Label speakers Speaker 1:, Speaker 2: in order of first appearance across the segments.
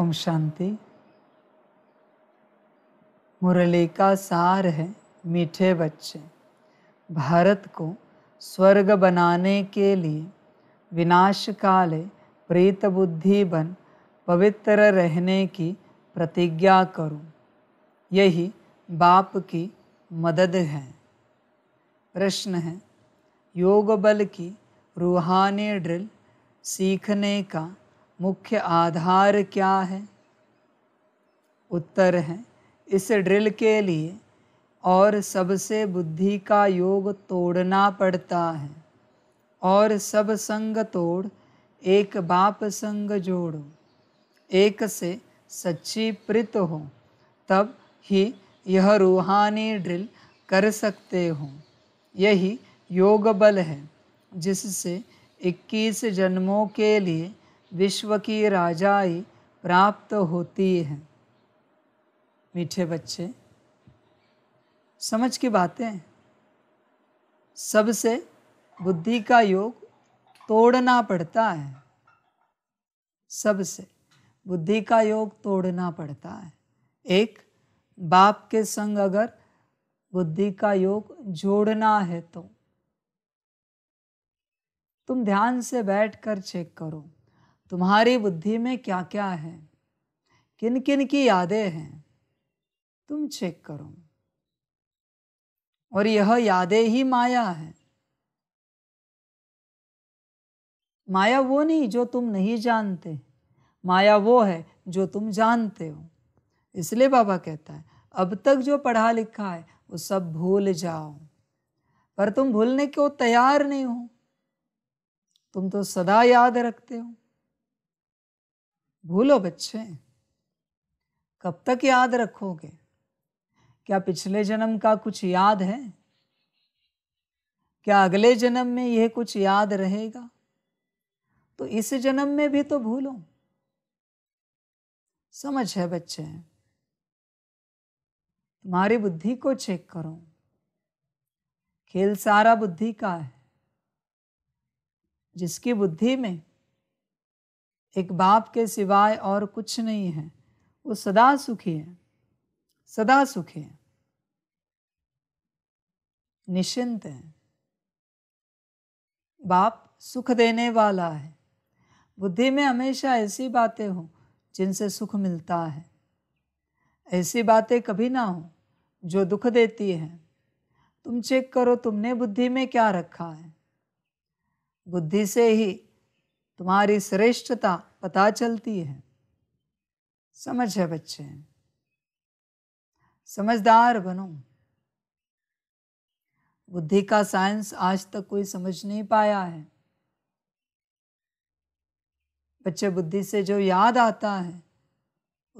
Speaker 1: ओम शांति मुरली का सार है मीठे बच्चे भारत को स्वर्ग बनाने के लिए विनाश काले प्रीत बुद्धि बन पवित्र रहने की प्रतिज्ञा करूं यही बाप की मदद है प्रश्न है योग बल की रूहानी ड्रिल सीखने का मुख्य आधार क्या है उत्तर है इस ड्रिल के लिए और सबसे बुद्धि का योग तोड़ना पड़ता है और सब संग तोड़ एक बाप संग जोड़ो एक से सच्ची प्रीत हो तब ही यह रूहानी ड्रिल कर सकते हो यही योग बल है जिससे 21 जन्मों के लिए विश्व की राजाई प्राप्त होती है मीठे बच्चे समझ की बातें सबसे बुद्धि का योग तोड़ना पड़ता है सबसे बुद्धि का योग तोड़ना पड़ता है एक बाप के संग अगर बुद्धि का योग जोड़ना है तो तुम ध्यान से बैठकर चेक करो तुम्हारी बुद्धि में क्या क्या है किन किन की यादें हैं तुम चेक करो और यह यादें ही माया है माया वो नहीं जो तुम नहीं जानते माया वो है जो तुम जानते हो इसलिए बाबा कहता है अब तक जो पढ़ा लिखा है वो सब भूल जाओ पर तुम भूलने को तैयार नहीं हो तुम तो सदा याद रखते हो भूलो बच्चे कब तक याद रखोगे क्या पिछले जन्म का कुछ याद है क्या अगले जन्म में यह कुछ याद रहेगा तो इस जन्म में भी तो भूलो समझ है बच्चे तुम्हारी बुद्धि को चेक करो खेल सारा बुद्धि का है जिसकी बुद्धि में एक बाप के सिवाय और कुछ नहीं है वो सदा सुखी है सदा सुखी है निश्चिंत है बाप सुख देने वाला है बुद्धि में हमेशा ऐसी बातें हों जिनसे सुख मिलता है ऐसी बातें कभी ना हो जो दुख देती हैं तुम चेक करो तुमने बुद्धि में क्या रखा है बुद्धि से ही तुम्हारी श्रेष्ठता पता चलती है समझ है बच्चे समझदार बनो बुद्धि का साइंस आज तक कोई समझ नहीं पाया है बच्चे बुद्धि से जो याद आता है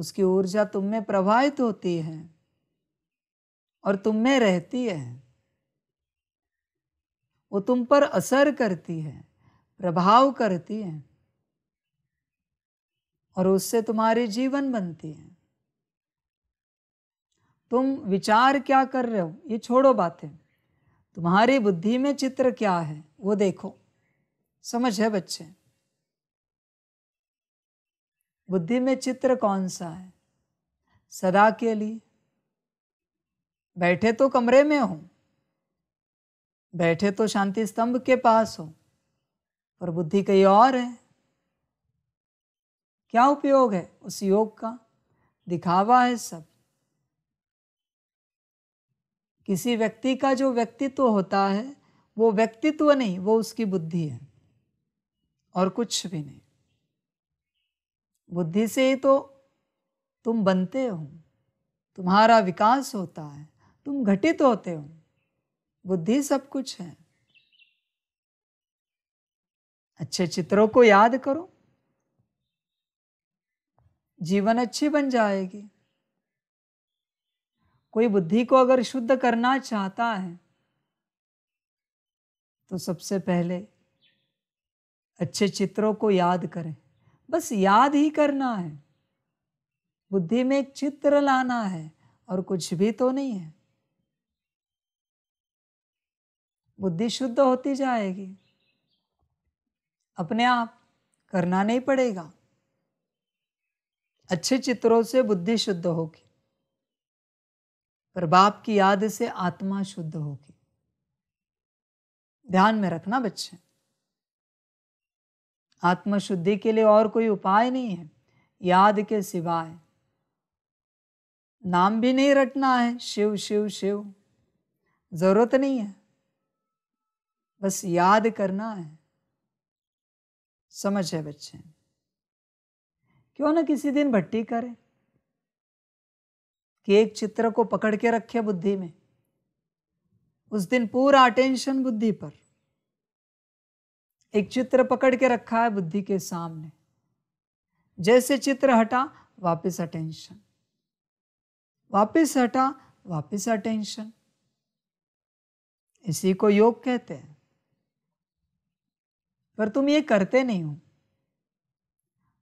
Speaker 1: उसकी ऊर्जा तुम में प्रवाहित होती है और तुम में रहती है वो तुम पर असर करती है प्रभाव करती हैं और उससे तुम्हारी जीवन बनती है तुम विचार क्या कर रहे हो ये छोड़ो बातें तुम्हारी बुद्धि में चित्र क्या है वो देखो समझ है बच्चे बुद्धि में चित्र कौन सा है सदा के लिए बैठे तो कमरे में हो बैठे तो शांति स्तंभ के पास हो पर बुद्धि कई और है क्या उपयोग है उस योग का दिखावा है सब किसी व्यक्ति का जो व्यक्तित्व होता है वो व्यक्तित्व नहीं वो उसकी बुद्धि है और कुछ भी नहीं बुद्धि से ही तो तुम बनते हो तुम्हारा विकास होता है तुम घटित होते हो बुद्धि सब कुछ है अच्छे चित्रों को याद करो जीवन अच्छी बन जाएगी कोई बुद्धि को अगर शुद्ध करना चाहता है तो सबसे पहले अच्छे चित्रों को याद करें बस याद ही करना है बुद्धि में एक चित्र लाना है और कुछ भी तो नहीं है बुद्धि शुद्ध होती जाएगी अपने आप करना नहीं पड़ेगा अच्छे चित्रों से बुद्धि शुद्ध होगी पर बाप की याद से आत्मा शुद्ध होगी ध्यान में रखना बच्चे आत्मा शुद्धि के लिए और कोई उपाय नहीं है याद के सिवाय नाम भी नहीं रटना है शिव शिव शिव जरूरत नहीं है बस याद करना है समझ है बच्चे क्यों ना किसी दिन भट्टी करें कि एक चित्र को पकड़ के रखे बुद्धि में उस दिन पूरा अटेंशन बुद्धि पर एक चित्र पकड़ के रखा है बुद्धि के सामने जैसे चित्र हटा वापस अटेंशन वापस हटा वापस अटेंशन इसी को योग कहते हैं पर तुम ये करते नहीं हो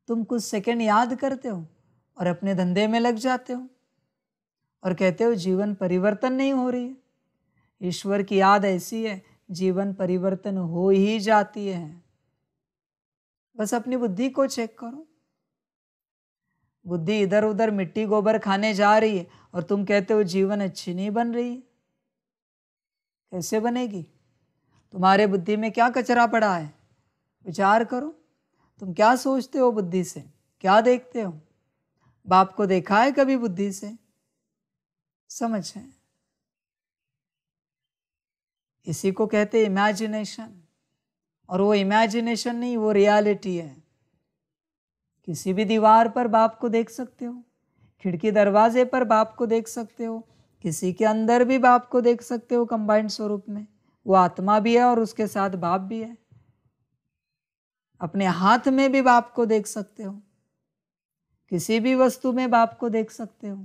Speaker 1: तुम कुछ सेकंड याद करते हो और अपने धंधे में लग जाते हो और कहते हो जीवन परिवर्तन नहीं हो रही है ईश्वर की याद ऐसी है जीवन परिवर्तन हो ही जाती है बस अपनी बुद्धि को चेक करो बुद्धि इधर उधर मिट्टी गोबर खाने जा रही है और तुम कहते हो जीवन अच्छी नहीं बन रही है कैसे बनेगी तुम्हारे बुद्धि में क्या कचरा पड़ा है विचार करो तुम क्या सोचते हो बुद्धि से क्या देखते हो बाप को देखा है कभी बुद्धि से समझ है इसी को कहते इमेजिनेशन और वो इमेजिनेशन नहीं वो रियलिटी है किसी भी दीवार पर बाप को देख सकते हो खिड़की दरवाजे पर बाप को देख सकते हो किसी के अंदर भी बाप को देख सकते हो कंबाइंड स्वरूप में वो आत्मा भी है और उसके साथ बाप भी है अपने हाथ में भी बाप को देख सकते हो किसी भी वस्तु में बाप को देख सकते हो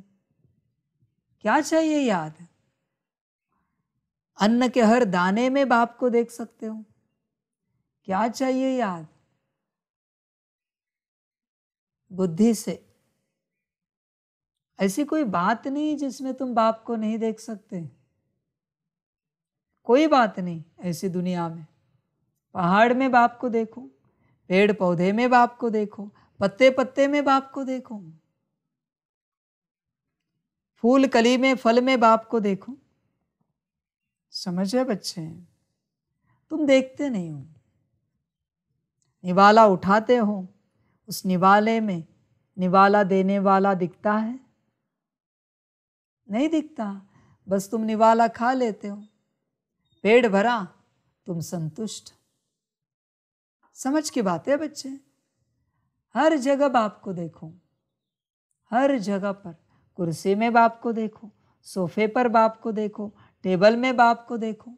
Speaker 1: क्या चाहिए याद अन्न के हर दाने में बाप को देख सकते हो क्या चाहिए याद बुद्धि से ऐसी कोई बात नहीं जिसमें तुम बाप को नहीं देख सकते कोई बात नहीं ऐसी दुनिया में पहाड़ में बाप को देखो पेड़ पौधे में बाप को देखो पत्ते पत्ते में बाप को देखो फूल कली में फल में बाप को देखो समझे बच्चे तुम देखते नहीं हो निवाला उठाते हो उस निवाले में निवाला देने वाला दिखता है नहीं दिखता बस तुम निवाला खा लेते हो पेड़ भरा तुम संतुष्ट समझ की बात है बच्चे हर जगह बाप को देखो हर जगह पर कुर्सी में बाप को देखो सोफे पर बाप को देखो टेबल में बाप को देखो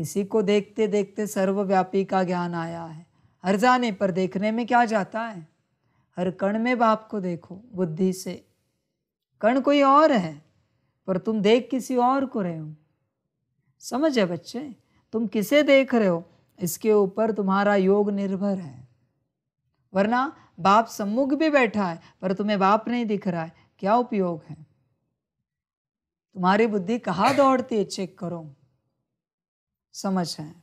Speaker 1: इसी को देखते देखते सर्वव्यापी का ज्ञान आया है हर जाने पर देखने में क्या जाता है हर कण में बाप को देखो बुद्धि से कण कोई और है पर तुम देख किसी और को रहे हो समझ है बच्चे तुम किसे देख रहे हो इसके ऊपर तुम्हारा योग निर्भर है वरना बाप सम्मुख भी बैठा है पर तुम्हें बाप नहीं दिख रहा है क्या उपयोग है तुम्हारी बुद्धि कहाँ दौड़ती है चेक करो समझ है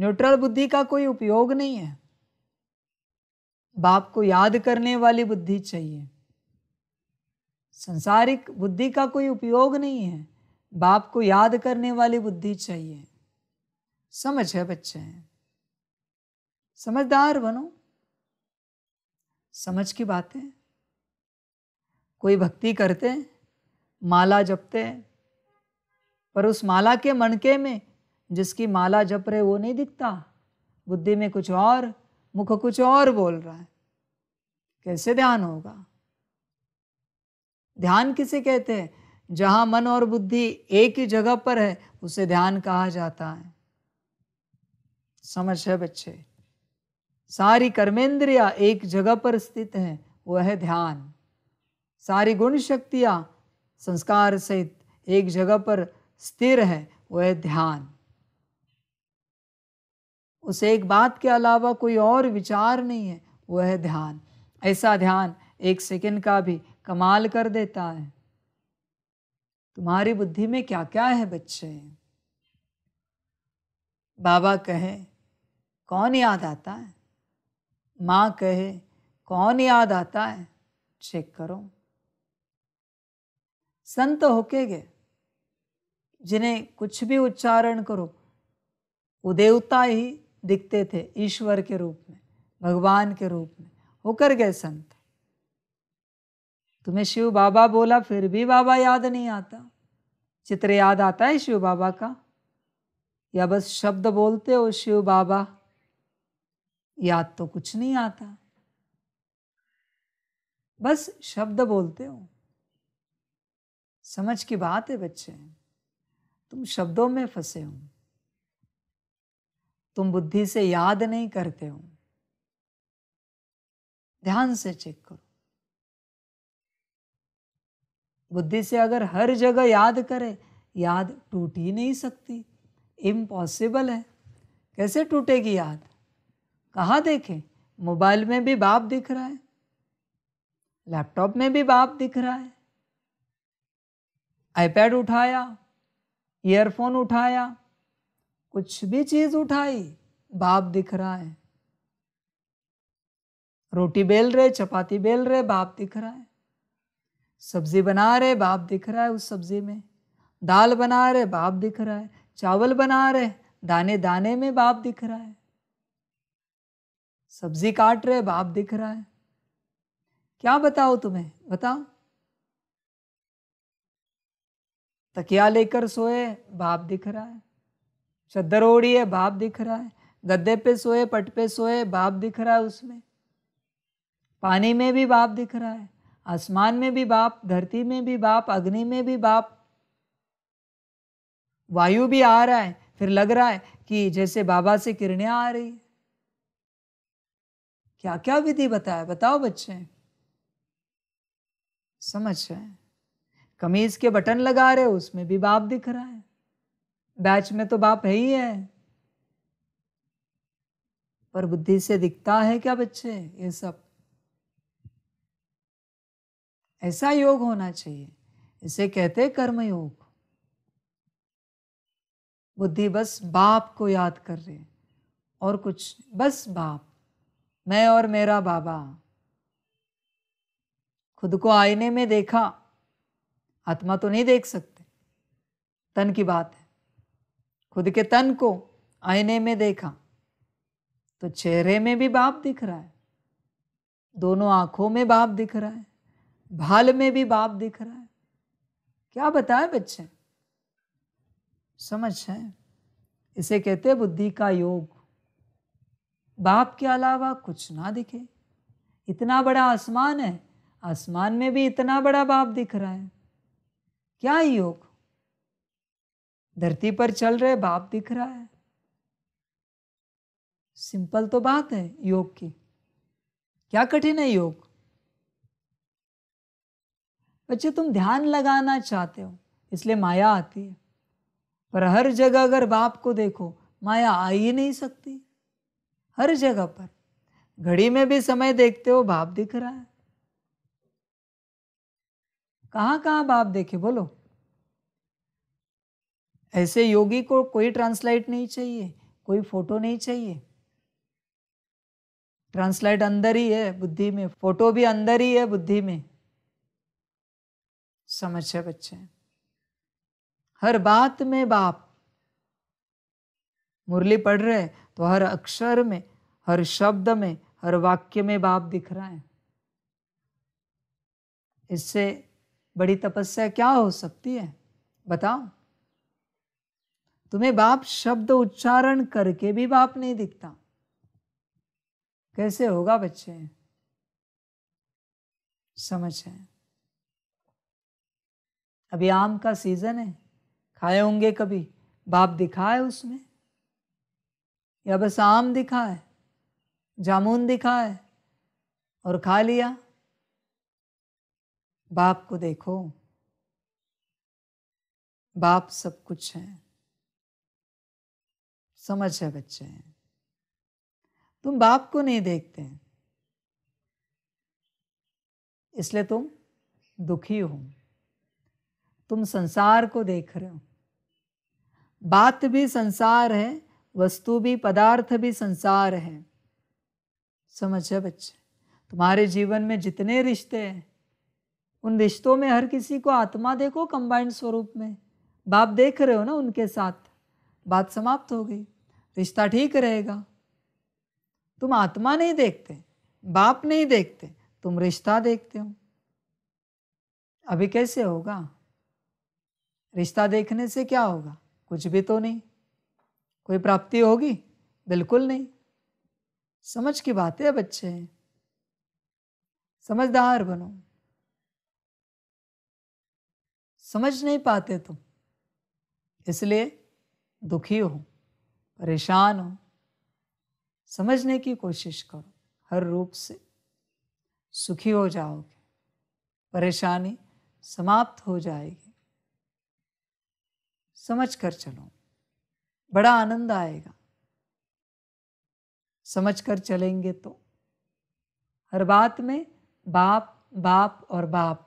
Speaker 1: न्यूट्रल बुद्धि का कोई उपयोग नहीं है बाप को याद करने वाली बुद्धि चाहिए संसारिक बुद्धि का कोई उपयोग नहीं है बाप को याद करने वाली बुद्धि चाहिए समझ है बच्चे हैं समझदार बनो समझ की बातें कोई भक्ति करते माला जपते पर उस माला के मनके में जिसकी माला जप रहे वो नहीं दिखता बुद्धि में कुछ और मुख कुछ और बोल रहा है कैसे ध्यान होगा ध्यान किसे कहते हैं जहां मन और बुद्धि एक ही जगह पर है उसे ध्यान कहा जाता है समझ है बच्चे सारी कर्मेंद्रिया एक जगह पर स्थित हैं वह है ध्यान सारी गुण शक्तियाँ संस्कार सहित एक जगह पर स्थिर है वह है ध्यान उस एक बात के अलावा कोई और विचार नहीं है वह है ध्यान ऐसा ध्यान एक सेकंड का भी कमाल कर देता है तुम्हारी बुद्धि में क्या क्या है बच्चे बाबा कहे कौन याद आता है माँ कहे कौन याद आता है चेक करो संत होके गए जिन्हें कुछ भी उच्चारण करो वो देवता ही दिखते थे ईश्वर के रूप में भगवान के रूप में होकर गए संत तुम्हें शिव बाबा बोला फिर भी बाबा याद नहीं आता चित्र याद आता है शिव बाबा का या बस शब्द बोलते हो शिव बाबा याद तो कुछ नहीं आता बस शब्द बोलते हो समझ की बात है बच्चे तुम शब्दों में फंसे हो तुम बुद्धि से याद नहीं करते हो ध्यान से चेक करो बुद्धि से अगर हर जगह याद करे याद टूट ही नहीं सकती इम्पॉसिबल है कैसे टूटेगी याद कहाँ देखें मोबाइल में भी बाप दिख रहा है लैपटॉप में भी बाप दिख रहा है आईपैड उठाया ईयरफोन उठाया कुछ भी चीज़ उठाई बाप दिख रहा है रोटी बेल रहे चपाती बेल रहे बाप दिख रहा है सब्जी बना रहे बाप दिख रहा है उस सब्जी में दाल बना रहे बाप दिख रहा है चावल बना रहे दाने दाने में बाप दिख रहा है सब्जी काट रहे बाप दिख रहा है क्या बताओ तुम्हें बताओ तकिया लेकर सोए बाप दिख रहा है चद्दर ओढ़ी है बाप दिख रहा है गद्दे पे सोए पट पे सोए बाप दिख रहा है उसमें पानी में भी बाप दिख रहा है आसमान में भी बाप धरती में भी बाप अग्नि में भी बाप वायु भी आ रहा है फिर लग रहा है कि जैसे बाबा से किरणें आ रही है क्या क्या विधि बताया बताओ बच्चे समझ रहे हैं कमीज के बटन लगा रहे उसमें भी बाप दिख रहा है बैच में तो बाप है ही है पर बुद्धि से दिखता है क्या बच्चे ये सब ऐसा योग होना चाहिए इसे कहते कर्म योग बुद्धि बस बाप को याद कर रहे और कुछ बस बाप मैं और मेरा बाबा खुद को आईने में देखा आत्मा तो नहीं देख सकते तन की बात है खुद के तन को आईने में देखा तो चेहरे में भी बाप दिख रहा है दोनों आंखों में बाप दिख रहा है भाल में भी बाप दिख रहा है क्या बताए बच्चे समझ है इसे कहते बुद्धि का योग बाप के अलावा कुछ ना दिखे इतना बड़ा आसमान है आसमान में भी इतना बड़ा बाप दिख रहा है क्या योग धरती पर चल रहे बाप दिख रहा है सिंपल तो बात है योग की क्या कठिन है योग बच्चे तुम ध्यान लगाना चाहते हो इसलिए माया आती है पर हर जगह अगर बाप को देखो माया आ ही नहीं सकती हर जगह पर घड़ी में भी समय देखते हो भाव दिख रहा है कहाँ कहाँ भाव देखे बोलो ऐसे योगी को कोई ट्रांसलाइट नहीं चाहिए कोई फोटो नहीं चाहिए ट्रांसलाइट अंदर ही है बुद्धि में फोटो भी अंदर ही है बुद्धि में समझे बच्चे हर बात में बाप मुरली पढ़ रहे हैं तो हर अक्षर में हर शब्द में हर वाक्य में बाप दिख रहा है इससे बड़ी तपस्या क्या हो सकती है बताओ तुम्हें बाप शब्द उच्चारण करके भी बाप नहीं दिखता कैसे होगा बच्चे समझ है अभी आम का सीजन है खाए होंगे कभी बाप दिखा है उसमें या बस आम दिखा है जामुन दिखा है और खा लिया बाप को देखो बाप सब कुछ है समझ है बच्चे हैं तुम बाप को नहीं देखते हैं इसलिए तुम दुखी हो तुम संसार को देख रहे हो बात भी संसार है वस्तु भी पदार्थ भी संसार है है बच्चे तुम्हारे जीवन में जितने रिश्ते हैं उन रिश्तों में हर किसी को आत्मा देखो कंबाइंड स्वरूप में बाप देख रहे हो ना उनके साथ बात समाप्त हो गई रिश्ता ठीक रहेगा तुम आत्मा नहीं देखते बाप नहीं देखते तुम रिश्ता देखते हो अभी कैसे होगा रिश्ता देखने से क्या होगा कुछ भी तो नहीं कोई प्राप्ति होगी बिल्कुल नहीं समझ की बात है बच्चे समझदार बनो समझ नहीं पाते तुम इसलिए दुखी हो परेशान हो समझने की कोशिश करो हर रूप से सुखी हो जाओगे परेशानी समाप्त हो जाएगी समझ कर चलो बड़ा आनंद आएगा समझ कर चलेंगे तो हर बात में बाप बाप और बाप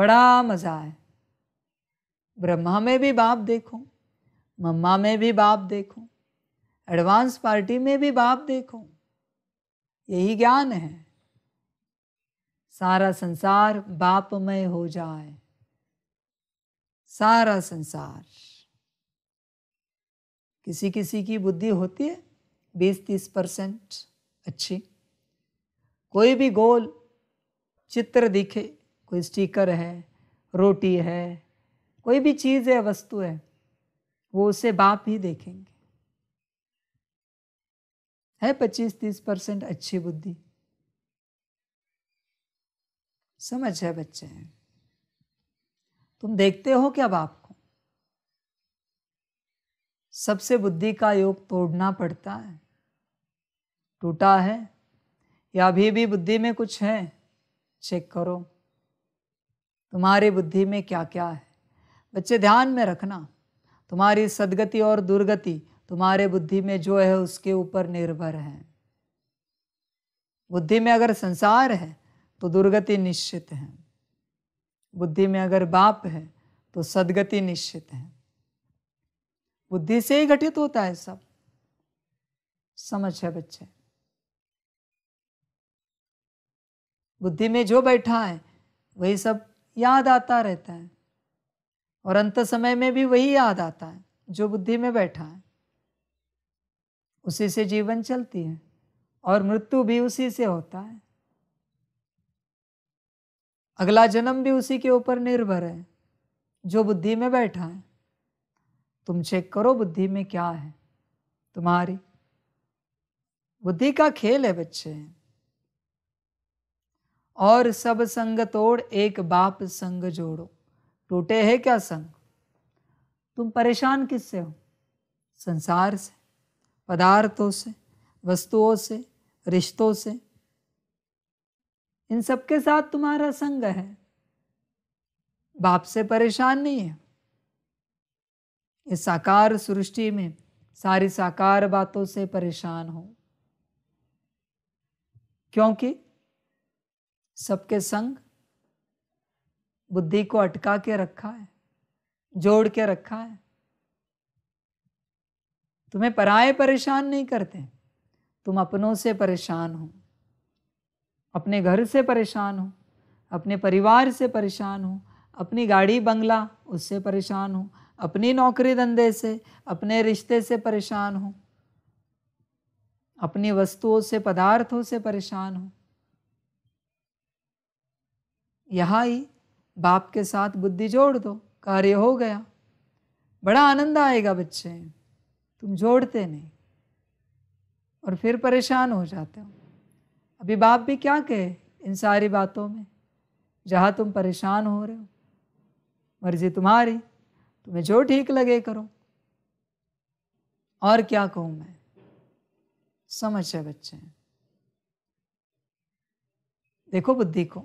Speaker 1: बड़ा मज़ा है ब्रह्मा में भी बाप देखो मम्मा में भी बाप देखो एडवांस पार्टी में भी बाप देखो यही ज्ञान है सारा संसार बापमय हो जाए सारा संसार किसी किसी की बुद्धि होती है बीस तीस परसेंट अच्छी कोई भी गोल चित्र दिखे कोई स्टिकर है रोटी है कोई भी चीज़ है वस्तु है वो उसे बाप ही देखेंगे है पच्चीस तीस परसेंट अच्छी बुद्धि समझ है बच्चे हैं तुम देखते हो क्या बाप को सबसे बुद्धि का योग तोड़ना पड़ता है टूटा है या अभी भी बुद्धि में कुछ है चेक करो तुम्हारी बुद्धि में क्या क्या है बच्चे ध्यान में रखना तुम्हारी सदगति और दुर्गति तुम्हारे बुद्धि में जो है उसके ऊपर निर्भर है बुद्धि में अगर संसार है तो दुर्गति निश्चित है बुद्धि में अगर बाप है तो सदगति निश्चित है बुद्धि से ही घटित होता है सब समझ है बच्चे बुद्धि में जो बैठा है वही सब याद आता रहता है और अंत समय में भी वही याद आता है जो बुद्धि में बैठा है उसी से जीवन चलती है और मृत्यु भी उसी से होता है अगला जन्म भी उसी के ऊपर निर्भर है जो बुद्धि में बैठा है तुम चेक करो बुद्धि में क्या है तुम्हारी बुद्धि का खेल है बच्चे और सब संग तोड़ एक बाप संग जोड़ो टूटे है क्या संग तुम परेशान किससे हो संसार से पदार्थों से वस्तुओं से रिश्तों से इन सबके साथ तुम्हारा संग है बाप से परेशान नहीं है इस साकार सृष्टि में सारी साकार बातों से परेशान हो क्योंकि सबके संग बुद्धि को अटका के रखा है जोड़ के रखा है तुम्हें पराए परेशान नहीं करते तुम अपनों से परेशान हो अपने घर से परेशान हो अपने परिवार से परेशान हो अपनी गाड़ी बंगला उससे परेशान हो अपनी नौकरी धंधे से अपने रिश्ते से परेशान हो अपनी वस्तुओं से पदार्थों से परेशान हो यहाँ ही बाप के साथ बुद्धि जोड़ दो कार्य हो गया बड़ा आनंद आएगा बच्चे तुम जोड़ते नहीं और फिर परेशान हो जाते हो अभी बाप भी क्या कहे इन सारी बातों में जहाँ तुम परेशान हो रहे हो मर्जी तुम्हारी तुम्हें जो ठीक लगे करो और क्या कहूं मैं समझ है बच्चे देखो बुद्धि को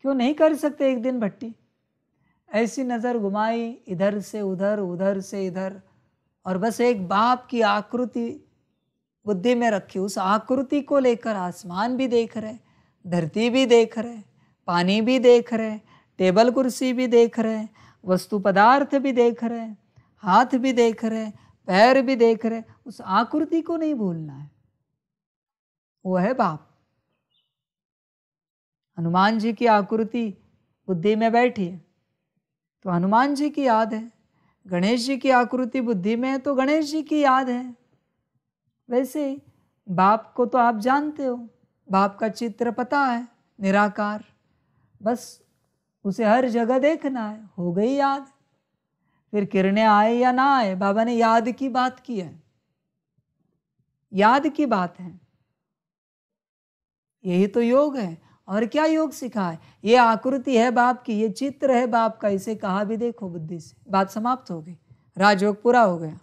Speaker 1: क्यों नहीं कर सकते एक दिन भट्टी ऐसी नज़र घुमाई इधर से उधर उधर से इधर और बस एक बाप की आकृति बुद्धि में रखी उस आकृति को लेकर आसमान भी देख रहे धरती भी देख रहे पानी भी देख रहे टेबल कुर्सी भी देख रहे वस्तु पदार्थ भी देख रहे हैं हाथ भी देख रहे हैं पैर भी देख रहे हैं उस आकृति को नहीं भूलना है वो है बाप हनुमान जी की आकृति बुद्धि में बैठी है तो हनुमान जी की याद है गणेश जी की आकृति बुद्धि में है तो गणेश जी की याद है वैसे बाप को तो आप जानते हो बाप का चित्र पता है निराकार बस उसे हर जगह देखना है हो गई याद फिर किरणें आए या ना आए बाबा ने याद की बात की है याद की बात है यही तो योग है और क्या योग सिखा है ये आकृति है बाप की ये चित्र है बाप का इसे कहा भी देखो बुद्धि से बात समाप्त हो गई राजयोग पूरा हो गया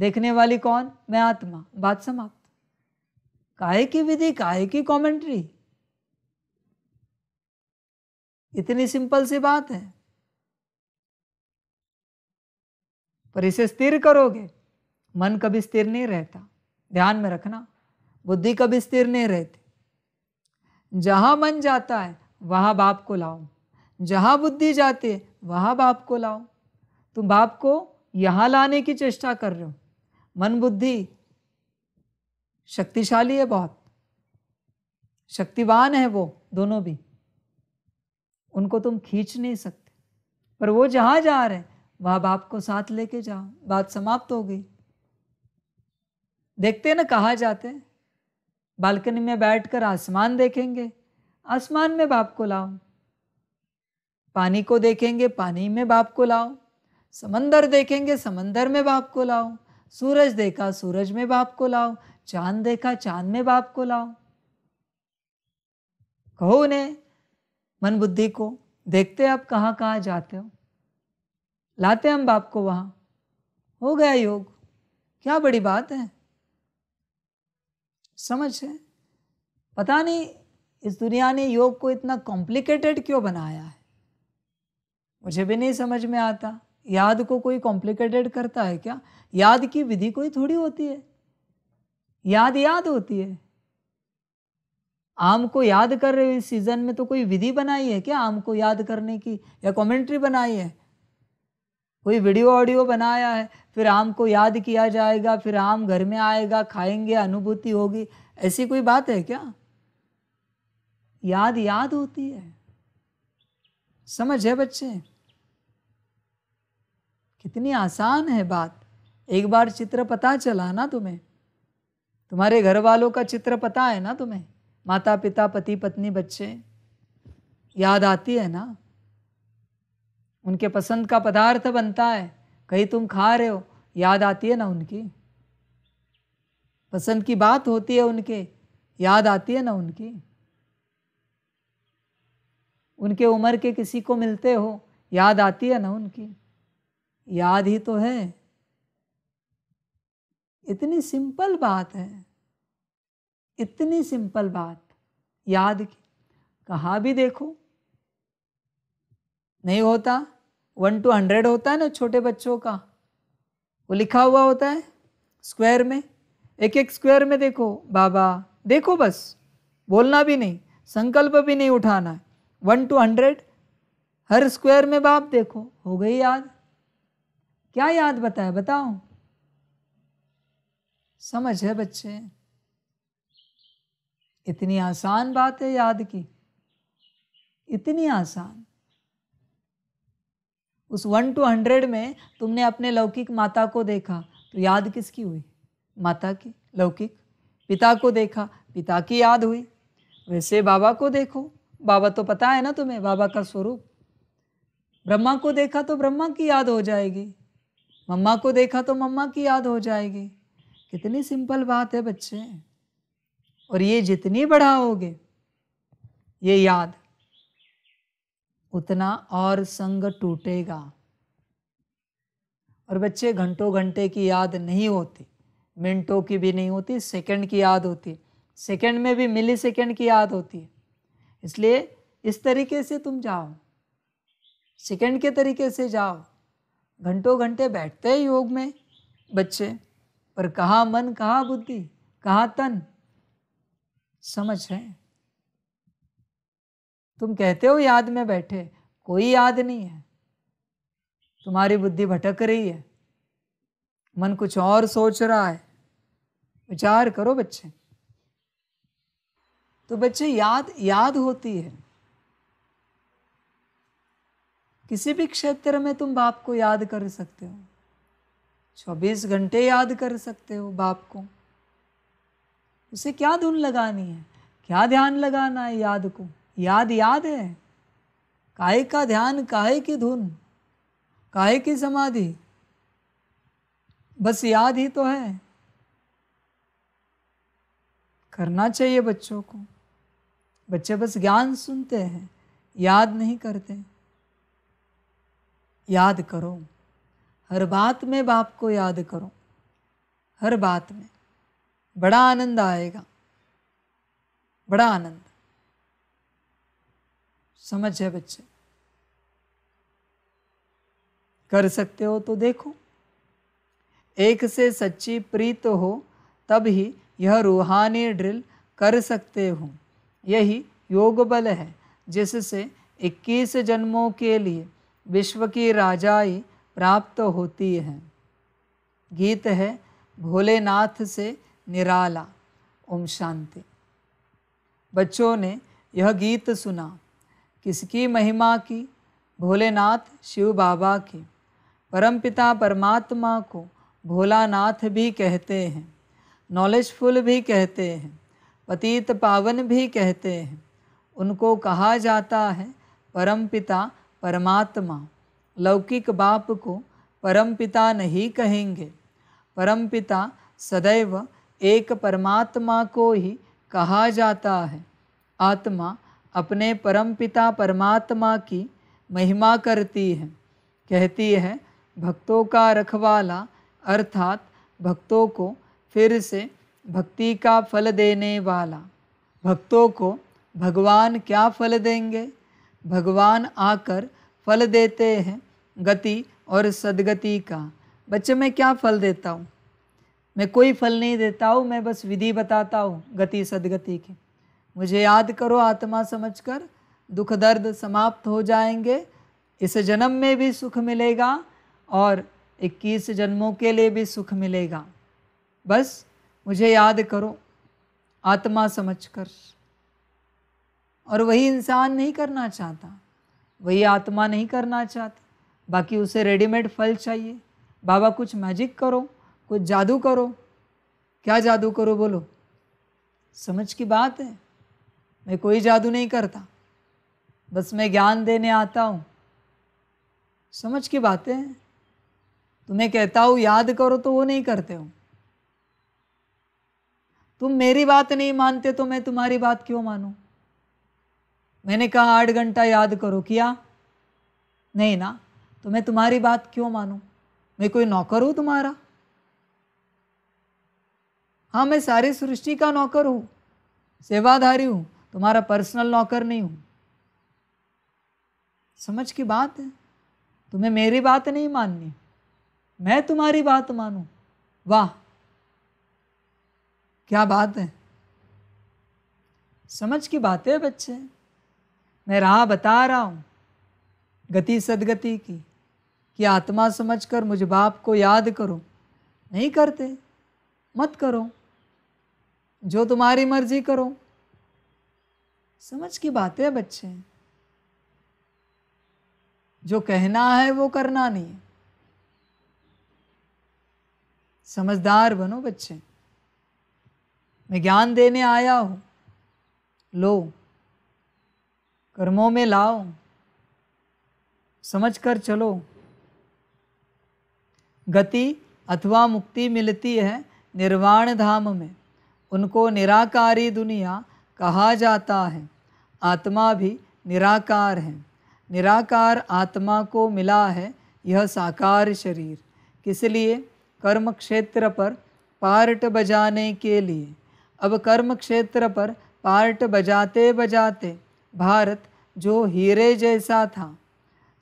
Speaker 1: देखने वाली कौन मैं आत्मा बात समाप्त काहे की विधि काहे की कमेंट्री इतनी सिंपल सी बात है पर इसे स्थिर करोगे मन कभी स्थिर नहीं रहता ध्यान में रखना बुद्धि कभी स्थिर नहीं रहती जहां मन जाता है वहां बाप को लाओ जहां बुद्धि जाती है वहां बाप को लाओ तुम बाप को यहां लाने की चेष्टा कर रहे हो मन बुद्धि शक्तिशाली है बहुत शक्तिवान है वो दोनों भी उनको तुम खींच नहीं सकते पर वो जहाँ जा रहे वहाँ बाप को साथ लेके जाओ बात समाप्त हो गई देखते ना कहा जाते बालकनी में बैठकर आसमान देखेंगे आसमान में बाप को लाओ पानी को देखेंगे पानी में बाप को लाओ समंदर देखेंगे समंदर में बाप को लाओ सूरज देखा सूरज में बाप को लाओ चांद देखा चांद में बाप को लाओ कहो उन्हें मन बुद्धि को देखते आप कहाँ कहाँ जाते हो लाते हम बाप को वहाँ हो गया योग क्या बड़ी बात है समझ है पता नहीं इस दुनिया ने योग को इतना कॉम्प्लिकेटेड क्यों बनाया है मुझे भी नहीं समझ में आता याद को कोई कॉम्प्लिकेटेड करता है क्या याद की विधि कोई थोड़ी होती है याद याद होती है आम को याद कर रहे हो इस सीज़न में तो कोई विधि बनाई है क्या आम को याद करने की या कमेंट्री बनाई है कोई वीडियो ऑडियो बनाया है फिर आम को याद किया जाएगा फिर आम घर में आएगा खाएंगे अनुभूति होगी ऐसी कोई बात है क्या याद याद होती है समझ है बच्चे कितनी आसान है बात एक बार चित्र पता चला ना तुम्हें तुम्हारे घर वालों का चित्र पता है ना तुम्हें माता पिता पति पत्नी बच्चे याद आती है ना उनके पसंद का पदार्थ बनता है कहीं तुम खा रहे हो याद आती है ना उनकी पसंद की बात होती है उनके याद आती है ना उनकी उनके उम्र के किसी को मिलते हो याद आती है ना उनकी याद ही तो है इतनी सिंपल बात है इतनी सिंपल बात याद की कहा भी देखो नहीं होता वन टू हंड्रेड होता है ना छोटे बच्चों का वो लिखा हुआ होता है स्क्वायर में एक एक स्क्वायर में देखो बाबा देखो बस बोलना भी नहीं संकल्प भी नहीं उठाना है वन टू हंड्रेड हर स्क्वायर में बाप देखो हो गई याद क्या याद बताया बताओ समझ है बच्चे इतनी आसान बात है याद की इतनी आसान उस वन टू हंड्रेड में तुमने अपने लौकिक माता को देखा तो याद किसकी हुई माता की लौकिक पिता को देखा पिता की याद हुई वैसे बाबा को देखो बाबा तो पता है ना तुम्हें बाबा का स्वरूप ब्रह्मा को देखा तो ब्रह्मा की याद हो जाएगी मम्मा को देखा तो मम्मा की याद हो जाएगी कितनी सिंपल बात है बच्चे और ये जितनी बढ़ाओगे ये याद उतना और संग टूटेगा और बच्चे घंटों घंटे की याद नहीं होती मिनटों की भी नहीं होती सेकंड की याद होती सेकंड में भी मिली सेकेंड की याद होती है इसलिए इस तरीके से तुम जाओ सेकंड के तरीके से जाओ घंटों घंटे बैठते हैं योग में बच्चे पर कहाँ मन कहाँ बुद्धि कहाँ तन समझ है तुम कहते हो याद में बैठे कोई याद नहीं है तुम्हारी बुद्धि भटक रही है मन कुछ और सोच रहा है विचार करो बच्चे तो बच्चे याद याद होती है किसी भी क्षेत्र में तुम बाप को याद कर सकते हो 24 घंटे याद कर सकते हो बाप को उसे क्या धुन लगानी है क्या ध्यान लगाना है याद को याद याद है काहे का ध्यान काहे की धुन काहे की समाधि बस याद ही तो है करना चाहिए बच्चों को बच्चे बस ज्ञान सुनते हैं याद नहीं करते याद करो हर बात में बाप को याद करो हर बात में बड़ा आनंद आएगा बड़ा आनंद समझ है बच्चे कर सकते हो तो देखो एक से सच्ची प्रीत हो तब ही यह रूहानी ड्रिल कर सकते हो यही योग बल है जिससे 21 जन्मों के लिए विश्व की राजाई प्राप्त होती है गीत है भोलेनाथ से निराला ओम शांति बच्चों ने यह गीत सुना किसकी महिमा की भोलेनाथ शिव बाबा की परमपिता परमात्मा को भोलानाथ भी कहते हैं नॉलेजफुल भी कहते हैं पतित पावन भी कहते हैं उनको कहा जाता है परमपिता परमात्मा लौकिक बाप को परमपिता नहीं कहेंगे परमपिता सदैव एक परमात्मा को ही कहा जाता है आत्मा अपने परमपिता परमात्मा की महिमा करती है कहती है भक्तों का रखवाला अर्थात भक्तों को फिर से भक्ति का फल देने वाला भक्तों को भगवान क्या फल देंगे भगवान आकर फल देते हैं गति और सदगति का बच्चे मैं क्या फल देता हूँ मैं कोई फल नहीं देता हूँ मैं बस विधि बताता हूँ गति सदगति की मुझे याद करो आत्मा समझकर दुख दर्द समाप्त हो जाएंगे इस जन्म में भी सुख मिलेगा और 21 जन्मों के लिए भी सुख मिलेगा बस मुझे याद करो आत्मा समझकर और वही इंसान नहीं करना चाहता वही आत्मा नहीं करना चाहता बाकी उसे रेडीमेड फल चाहिए बाबा कुछ मैजिक करो कुछ जादू करो क्या जादू करो बोलो समझ की बात है मैं कोई जादू नहीं करता बस मैं ज्ञान देने आता हूँ समझ की बात है तुम्हें कहता हूँ याद करो तो वो नहीं करते हो तुम मेरी बात नहीं मानते तो मैं तुम्हारी बात क्यों मानूँ मैंने कहा आठ घंटा याद करो किया नहीं ना तो मैं तुम्हारी बात क्यों मानूँ मैं कोई नौकर हूँ तुम्हारा हाँ मैं सारी सृष्टि का नौकर हूँ सेवाधारी हूँ तुम्हारा पर्सनल नौकर नहीं हूँ समझ की बात है तुम्हें मेरी बात नहीं माननी मैं तुम्हारी बात मानूँ वाह क्या बात है समझ की बात है बच्चे मैं राह बता रहा हूँ गति सदगति की कि आत्मा समझकर मुझे बाप को याद करो नहीं करते मत करो जो तुम्हारी मर्जी करो समझ की बात है बच्चे जो कहना है वो करना नहीं समझदार बनो बच्चे मैं ज्ञान देने आया हूँ लो कर्मों में लाओ समझ कर चलो गति अथवा मुक्ति मिलती है निर्वाण धाम में उनको निराकारी दुनिया कहा जाता है आत्मा भी निराकार है निराकार आत्मा को मिला है यह साकार शरीर किस लिए कर्म क्षेत्र पर पार्ट बजाने के लिए अब कर्म क्षेत्र पर पार्ट बजाते बजाते भारत जो हीरे जैसा था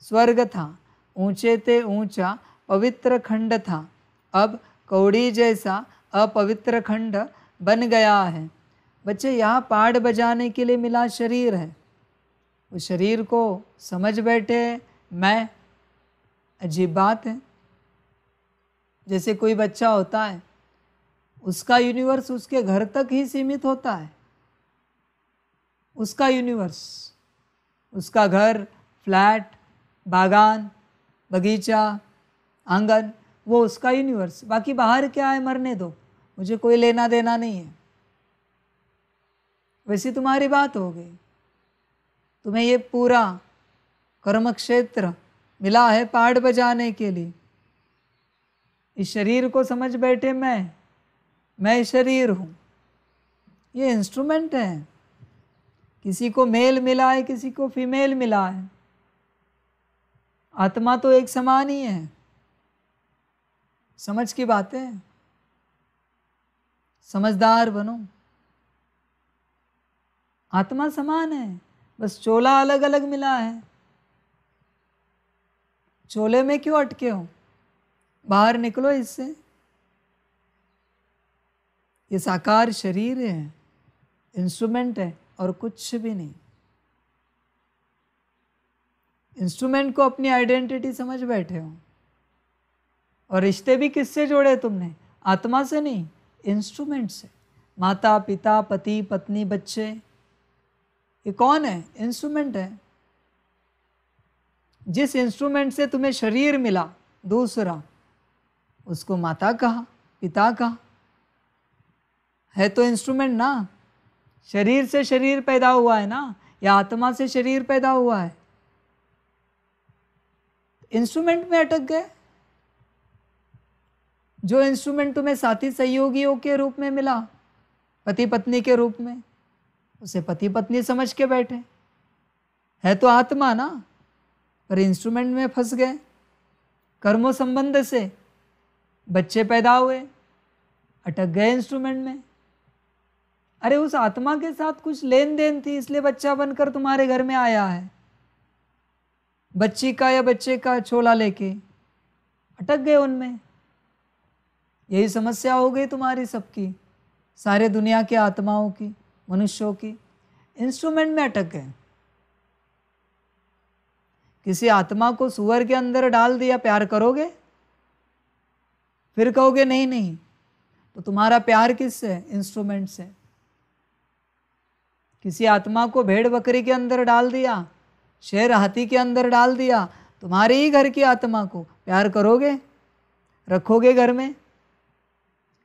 Speaker 1: स्वर्ग था ऊंचे ते ऊंचा पवित्र खंड था अब कौड़ी जैसा अपवित्र खंड बन गया है बच्चे यहाँ पाठ बजाने के लिए मिला शरीर है उस शरीर को समझ बैठे मैं अजीब बात है जैसे कोई बच्चा होता है उसका यूनिवर्स उसके घर तक ही सीमित होता है उसका यूनिवर्स उसका घर फ्लैट बागान बगीचा आंगन वो उसका यूनिवर्स बाकी बाहर क्या है मरने दो मुझे कोई लेना देना नहीं है वैसी तुम्हारी बात हो गई तुम्हें ये पूरा कर्म क्षेत्र मिला है पहाड़ बजाने के लिए इस शरीर को समझ बैठे मैं मैं शरीर हूँ ये इंस्ट्रूमेंट है किसी को मेल मिला है किसी को फीमेल मिला है आत्मा तो एक समान ही है समझ की बातें हैं समझदार बनो आत्मा समान है बस चोला अलग अलग मिला है चोले में क्यों अटके हो बाहर निकलो इससे ये साकार शरीर है इंस्ट्रूमेंट है और कुछ भी नहीं इंस्ट्रूमेंट को अपनी आइडेंटिटी समझ बैठे हो और रिश्ते भी किससे जोड़े तुमने आत्मा से नहीं इंस्ट्रूमेंट्स है माता पिता पति पत्नी बच्चे ये कौन है इंस्ट्रूमेंट है जिस इंस्ट्रूमेंट से तुम्हें शरीर मिला दूसरा उसको माता कहा पिता कहा है तो इंस्ट्रूमेंट ना शरीर से शरीर पैदा हुआ है ना या आत्मा से शरीर पैदा हुआ है इंस्ट्रूमेंट में अटक गए जो इंस्ट्रूमेंट तुम्हें साथी सहयोगियों के रूप में मिला पति पत्नी के रूप में उसे पति पत्नी समझ के बैठे है तो आत्मा ना पर इंस्ट्रूमेंट में फंस गए कर्मों संबंध से बच्चे पैदा हुए अटक गए इंस्ट्रूमेंट में अरे उस आत्मा के साथ कुछ लेन देन थी इसलिए बच्चा बनकर तुम्हारे घर में आया है बच्ची का या बच्चे का छोला लेके अटक गए उनमें यही समस्या हो गई तुम्हारी सबकी सारे दुनिया के आत्माओं की मनुष्यों की इंस्ट्रूमेंट में अटक गए किसी आत्मा को सुअर के अंदर डाल दिया प्यार करोगे फिर कहोगे नहीं नहीं तो तुम्हारा प्यार किस है इंस्ट्रूमेंट से किसी आत्मा को भेड़ बकरी के अंदर डाल दिया शेर हाथी के अंदर डाल दिया तुम्हारे ही घर की आत्मा को प्यार करोगे रखोगे घर में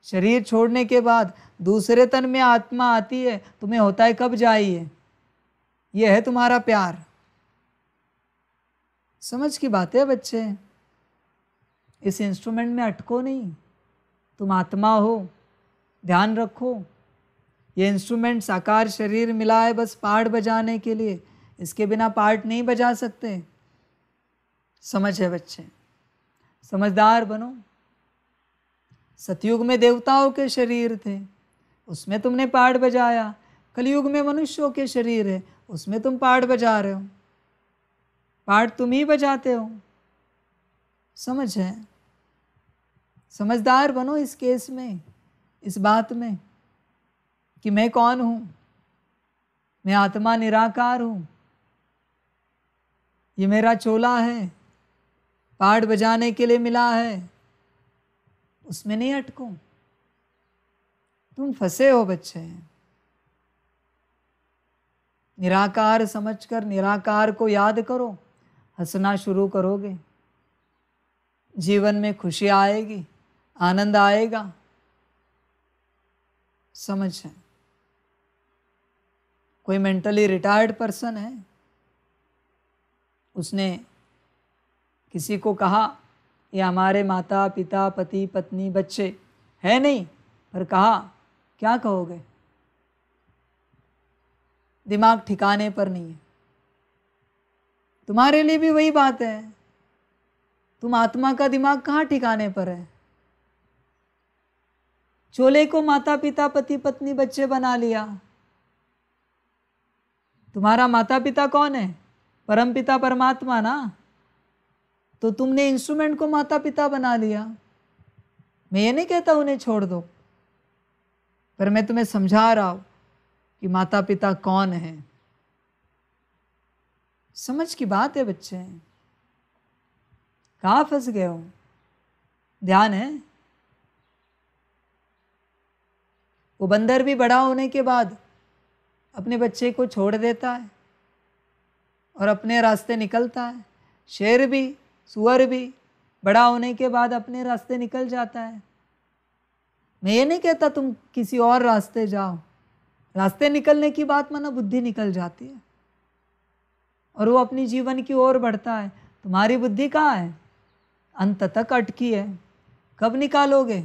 Speaker 1: शरीर छोड़ने के बाद दूसरे तन में आत्मा आती है तुम्हें होता है कब जाइए यह है तुम्हारा प्यार समझ की बात है बच्चे इस इंस्ट्रूमेंट में अटको नहीं तुम आत्मा हो ध्यान रखो ये इंस्ट्रूमेंट साकार शरीर मिला है बस पार्ट बजाने के लिए इसके बिना पार्ट नहीं बजा सकते समझ है बच्चे समझदार बनो सतयुग में देवताओं के शरीर थे उसमें तुमने पाठ बजाया कलयुग में मनुष्यों के शरीर है उसमें तुम पाठ बजा रहे हो पाठ तुम ही बजाते हो समझ है समझदार बनो इस केस में इस बात में कि मैं कौन हूँ मैं आत्मा निराकार हूँ ये मेरा चोला है पाठ बजाने के लिए मिला है उसमें नहीं अटको तुम फंसे हो बच्चे निराकार समझकर निराकार को याद करो हंसना शुरू करोगे जीवन में खुशी आएगी आनंद आएगा समझ है कोई मेंटली रिटायर्ड पर्सन है उसने किसी को कहा ये हमारे माता पिता पति पत्नी बच्चे है नहीं पर कहा क्या कहोगे दिमाग ठिकाने पर नहीं है तुम्हारे लिए भी वही बात है तुम आत्मा का दिमाग कहाँ ठिकाने पर है चोले को माता पिता पति पत्नी बच्चे बना लिया तुम्हारा माता पिता कौन है परम पिता परमात्मा ना तो तुमने इंस्ट्रूमेंट को माता पिता बना लिया मैं ये नहीं कहता उन्हें छोड़ दो पर मैं तुम्हें समझा रहा हूँ कि माता पिता कौन है समझ की बात है बच्चे कहाँ फंस गए हो ध्यान है वो बंदर भी बड़ा होने के बाद अपने बच्चे को छोड़ देता है और अपने रास्ते निकलता है शेर भी सुअर भी बड़ा होने के बाद अपने रास्ते निकल जाता है मैं ये नहीं कहता तुम किसी और रास्ते जाओ रास्ते निकलने की बात माना बुद्धि निकल जाती है और वो अपनी जीवन की ओर बढ़ता है तुम्हारी बुद्धि कहाँ है अंत तक अटकी है कब निकालोगे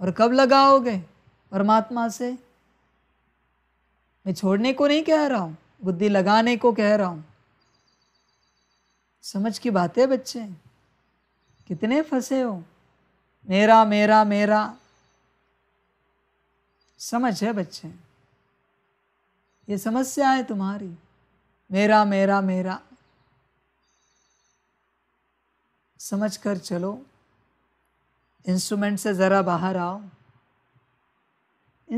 Speaker 1: और कब लगाओगे परमात्मा से मैं छोड़ने को नहीं कह रहा हूँ बुद्धि लगाने को कह रहा हूँ समझ की बात है बच्चे कितने फंसे हो मेरा मेरा मेरा समझ है बच्चे ये समस्या है तुम्हारी मेरा मेरा मेरा समझ कर चलो इंस्ट्रूमेंट से ज़रा बाहर आओ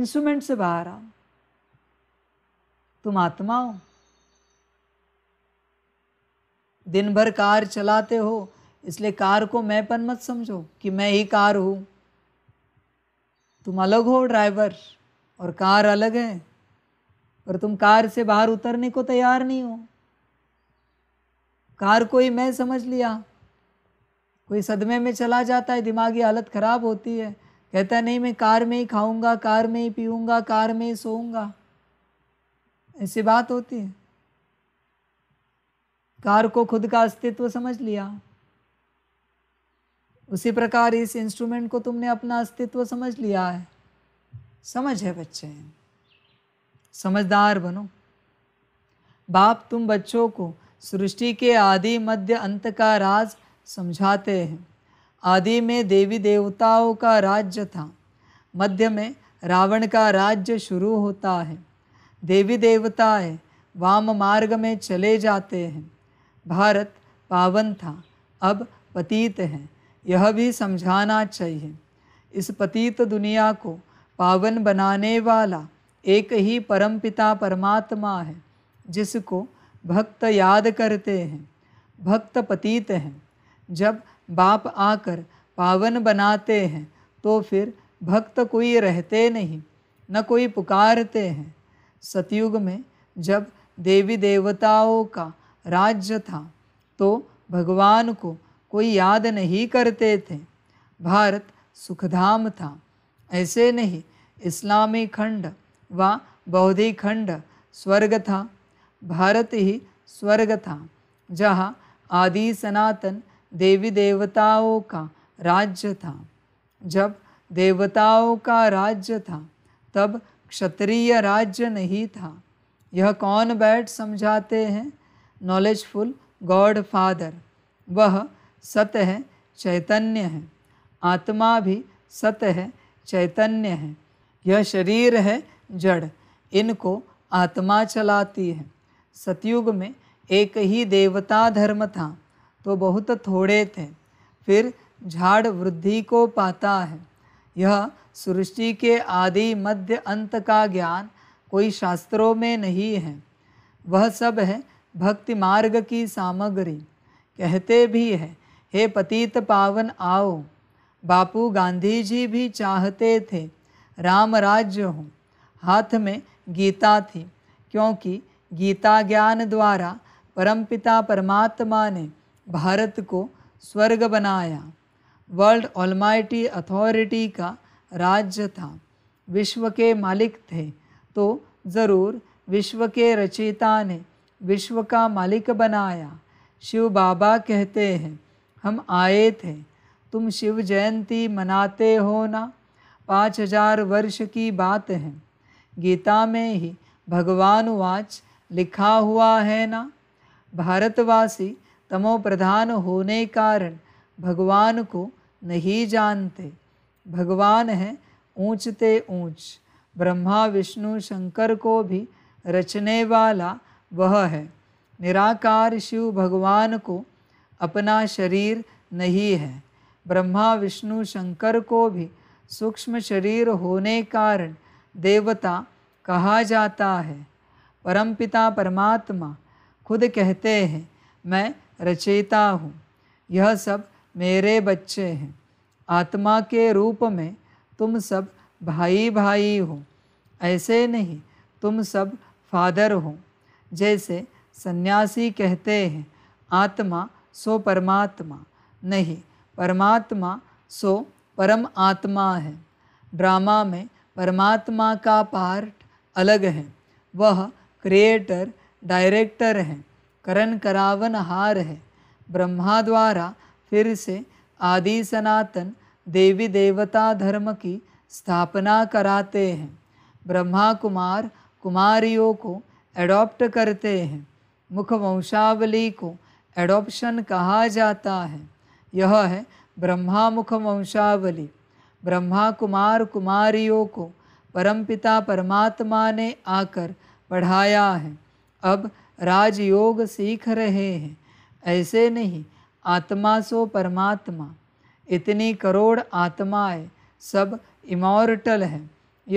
Speaker 1: इंस्ट्रूमेंट से बाहर आओ तुम आत्मा हो दिन भर कार चलाते हो इसलिए कार को मैंपन मत समझो कि मैं ही कार हूँ तुम अलग हो ड्राइवर और कार अलग है पर तुम कार से बाहर उतरने को तैयार नहीं हो कार को ही मैं समझ लिया कोई सदमे में चला जाता है दिमागी हालत ख़राब होती है कहता है नहीं मैं कार में ही खाऊंगा कार में ही पीऊँगा कार में ही सोऊंगा ऐसी बात होती है कार को खुद का अस्तित्व समझ लिया उसी प्रकार इस इंस्ट्रूमेंट को तुमने अपना अस्तित्व समझ लिया है समझ है बच्चे समझदार बनो बाप तुम बच्चों को सृष्टि के आदि मध्य अंत का राज समझाते हैं आदि में देवी देवताओं का राज्य था मध्य में रावण का राज्य शुरू होता है देवी देवता है वाम मार्ग में चले जाते हैं भारत पावन था अब पतित है यह भी समझाना चाहिए इस पतित दुनिया को पावन बनाने वाला एक ही परमपिता परमात्मा है जिसको भक्त याद करते हैं भक्त पतित हैं जब बाप आकर पावन बनाते हैं तो फिर भक्त कोई रहते नहीं न कोई पुकारते हैं सतयुग में जब देवी देवताओं का राज्य था तो भगवान को कोई याद नहीं करते थे भारत सुखधाम था ऐसे नहीं इस्लामी खंड व बौद्धि खंड स्वर्ग था भारत ही स्वर्ग था जहाँ आदि सनातन देवी देवताओं का राज्य था जब देवताओं का राज्य था तब क्षत्रिय राज्य नहीं था यह कौन बैठ समझाते हैं नॉलेजफुल गॉड फादर वह सत है चैतन्य है आत्मा भी सत है चैतन्य है यह शरीर है जड़ इनको आत्मा चलाती है सतयुग में एक ही देवता धर्म था तो बहुत थोड़े थे फिर झाड़ वृद्धि को पाता है यह सृष्टि के आदि मध्य अंत का ज्ञान कोई शास्त्रों में नहीं है वह सब है भक्ति मार्ग की सामग्री कहते भी है हे पतित पावन आओ बापू गांधी जी भी चाहते थे राम राज्य हो हाथ में गीता थी क्योंकि गीता ज्ञान द्वारा परमपिता परमात्मा ने भारत को स्वर्ग बनाया वर्ल्ड ऑलमाइटी अथॉरिटी का राज्य था विश्व के मालिक थे तो ज़रूर विश्व के रचयिता ने विश्व का मालिक बनाया शिव बाबा कहते हैं हम आए थे तुम शिव जयंती मनाते हो ना पाँच हजार वर्ष की बात है गीता में ही भगवान वाच लिखा हुआ है ना भारतवासी तमो प्रधान होने कारण भगवान को नहीं जानते भगवान है ऊंचते ऊंच ब्रह्मा विष्णु शंकर को भी रचने वाला वह है निराकार शिव भगवान को अपना शरीर नहीं है ब्रह्मा विष्णु शंकर को भी सूक्ष्म शरीर होने कारण देवता कहा जाता है परमपिता परमात्मा खुद कहते हैं मैं रचयिता हूँ यह सब मेरे बच्चे हैं आत्मा के रूप में तुम सब भाई भाई हो ऐसे नहीं तुम सब फादर हो जैसे सन्यासी कहते हैं आत्मा सो परमात्मा नहीं परमात्मा सो परम आत्मा है ड्रामा में परमात्मा का पार्ट अलग है वह क्रिएटर डायरेक्टर हैं करण करावन हार है ब्रह्मा द्वारा फिर से आदि सनातन देवी देवता धर्म की स्थापना कराते हैं ब्रह्मा कुमार कुमारियों को एडॉप्ट करते हैं मुखवंशावली को एडॉप्शन कहा जाता है यह है ब्रह्मा मुख वंशावली ब्रह्मा कुमार कुमारियों को परमपिता परमात्मा ने आकर पढ़ाया है अब राजयोग सीख रहे हैं ऐसे नहीं आत्मा सो परमात्मा इतनी करोड़ आत्माएं सब इमोर्टल हैं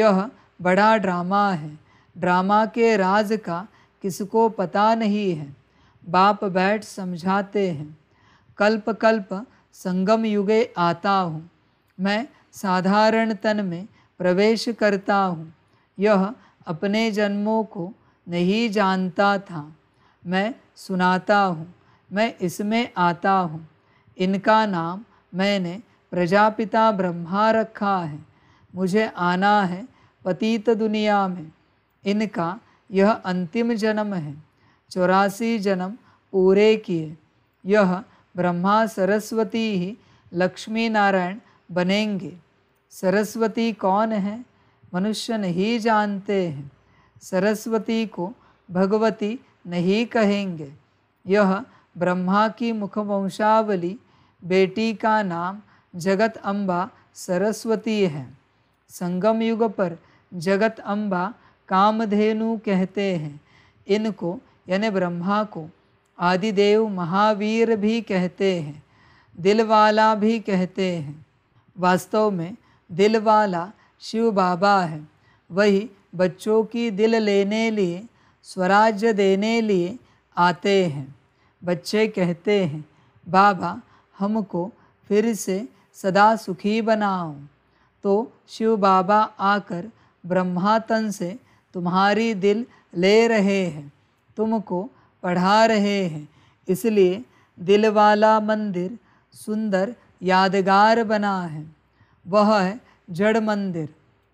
Speaker 1: यह बड़ा ड्रामा है ड्रामा के राज का किसको पता नहीं है बाप बैठ समझाते हैं कल्प कल्प संगम युगे आता हूँ मैं साधारण तन में प्रवेश करता हूँ यह अपने जन्मों को नहीं जानता था मैं सुनाता हूँ मैं इसमें आता हूँ इनका नाम मैंने प्रजापिता ब्रह्मा रखा है मुझे आना है पतित दुनिया में इनका यह अंतिम जन्म है चौरासी जन्म पूरे किए यह ब्रह्मा सरस्वती ही लक्ष्मी नारायण बनेंगे सरस्वती कौन है मनुष्य नहीं जानते हैं सरस्वती को भगवती नहीं कहेंगे यह ब्रह्मा की मुखवंशावली बेटी का नाम जगत अम्बा सरस्वती है संगम युग पर जगत अम्बा कामधेनु कहते हैं इनको यानी ब्रह्मा को आदिदेव महावीर भी कहते हैं दिलवाला भी कहते हैं वास्तव में दिलवाला शिव बाबा है वही बच्चों की दिल लेने लिए स्वराज्य देने लिए आते हैं बच्चे कहते हैं बाबा हमको फिर से सदा सुखी बनाओ तो शिव बाबा आकर ब्रह्मातन से तुम्हारी दिल ले रहे हैं तुमको पढ़ा रहे हैं इसलिए दिल वाला मंदिर सुंदर यादगार बना है वह है जड़ मंदिर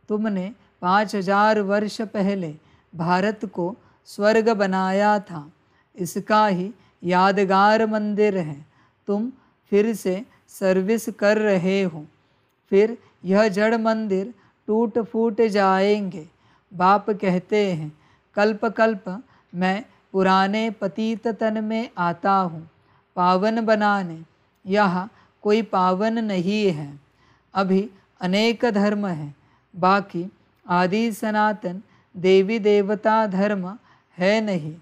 Speaker 1: तुमने पाँच हजार वर्ष पहले भारत को स्वर्ग बनाया था इसका ही यादगार मंदिर है तुम फिर से सर्विस कर रहे हो फिर यह जड़ मंदिर टूट फूट जाएंगे बाप कहते हैं कल्प कल्प मैं पुराने पतित तन में आता हूँ पावन बनाने यह कोई पावन नहीं है अभी अनेक धर्म हैं बाकी आदि सनातन देवी देवता धर्म है नहीं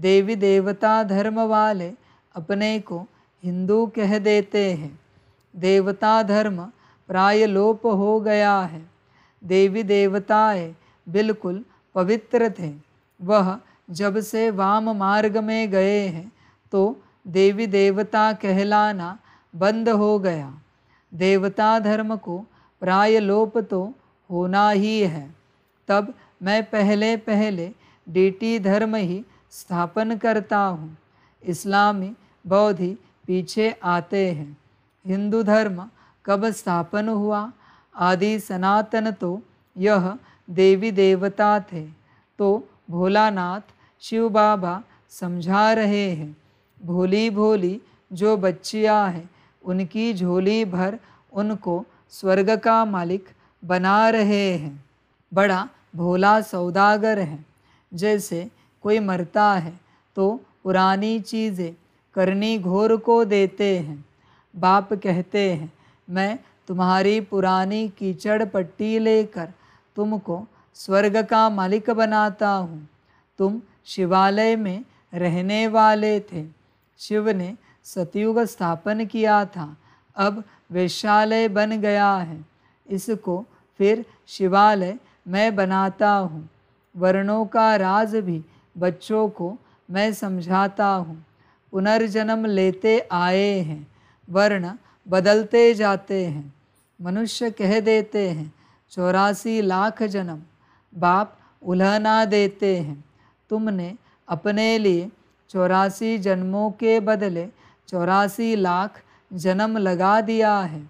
Speaker 1: देवी देवता धर्म वाले अपने को हिंदू कह देते हैं देवता धर्म प्राय लोप हो गया है देवी देवताएं बिल्कुल पवित्र थे वह जब से वाम मार्ग में गए हैं तो देवी देवता कहलाना बंद हो गया देवता धर्म को प्राय लोप तो होना ही है तब मैं पहले पहले डीटी धर्म ही स्थापन करता हूँ इस्लामी बौद्धि पीछे आते हैं हिंदू धर्म कब स्थापन हुआ आदि सनातन तो यह देवी देवता थे तो भोलानाथ शिव बाबा समझा रहे हैं भोली भोली जो बच्चियाँ हैं उनकी झोली भर उनको स्वर्ग का मालिक बना रहे हैं बड़ा भोला सौदागर है जैसे कोई मरता है तो पुरानी चीज़ें करनी घोर को देते हैं बाप कहते हैं मैं तुम्हारी पुरानी कीचड़ पट्टी लेकर तुमको स्वर्ग का मालिक बनाता हूँ तुम शिवालय में रहने वाले थे शिव ने सतयुग स्थापन किया था अब वैशालय बन गया है इसको फिर शिवालय मैं बनाता हूँ वर्णों का राज भी बच्चों को मैं समझाता हूँ पुनर्जन्म लेते आए हैं वर्ण बदलते जाते हैं मनुष्य कह देते हैं चौरासी लाख जन्म बाप उलहना देते हैं तुमने अपने लिए चौरासी जन्मों के बदले चौरासी लाख जन्म लगा दिया है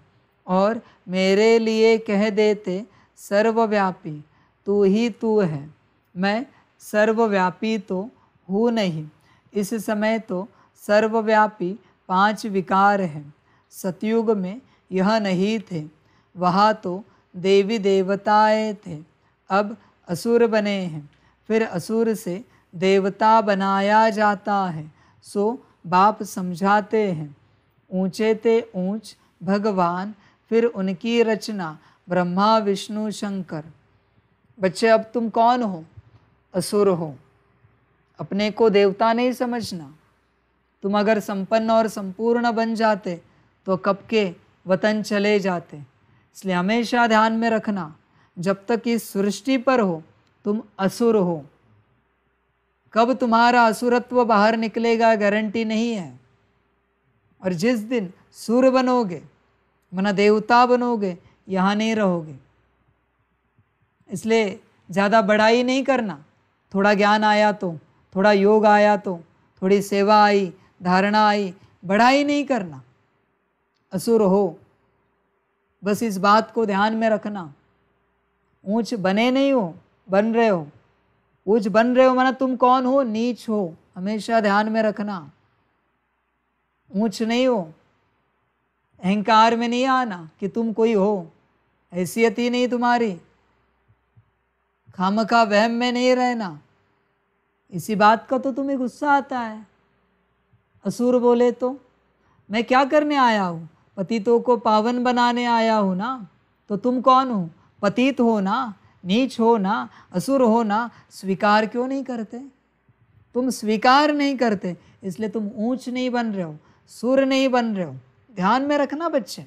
Speaker 1: और मेरे लिए कह देते सर्वव्यापी तू ही तू है मैं सर्वव्यापी तो हूँ नहीं इस समय तो सर्वव्यापी पांच विकार हैं सतयुग में यह नहीं थे वहाँ तो देवी देवताए थे अब असुर बने हैं फिर असुर से देवता बनाया जाता है सो बाप समझाते हैं ऊंचे ते ऊंच भगवान फिर उनकी रचना ब्रह्मा विष्णु शंकर बच्चे अब तुम कौन हो असुर हो अपने को देवता नहीं समझना तुम अगर संपन्न और संपूर्ण बन जाते तो कब के वतन चले जाते इसलिए हमेशा ध्यान में रखना जब तक इस सृष्टि पर हो तुम असुर हो कब तुम्हारा असुरत्व बाहर निकलेगा गारंटी नहीं है और जिस दिन सुर बनोगे मना देवता बनोगे यहाँ नहीं रहोगे इसलिए ज़्यादा बड़ाई नहीं करना थोड़ा ज्ञान आया तो थोड़ा योग आया तो थोड़ी सेवा आई धारणा आई बड़ाई नहीं करना असुर हो बस इस बात को ध्यान में रखना ऊंच बने नहीं हो बन रहे हो ऊंच बन रहे हो माना तुम कौन हो नीच हो हमेशा ध्यान में रखना ऊंच नहीं हो अहंकार में नहीं आना कि तुम कोई हो हैसियत ही नहीं तुम्हारी खाम वहम में नहीं रहना इसी बात का तो तुम्हें गुस्सा आता है असुर बोले तो मैं क्या करने आया हूँ पतितों को पावन बनाने आया हो ना तो तुम कौन हो पतित हो ना नीच हो ना असुर हो ना स्वीकार क्यों नहीं करते तुम स्वीकार नहीं करते इसलिए तुम ऊंच नहीं बन रहे हो सुर नहीं बन रहे हो ध्यान में रखना बच्चे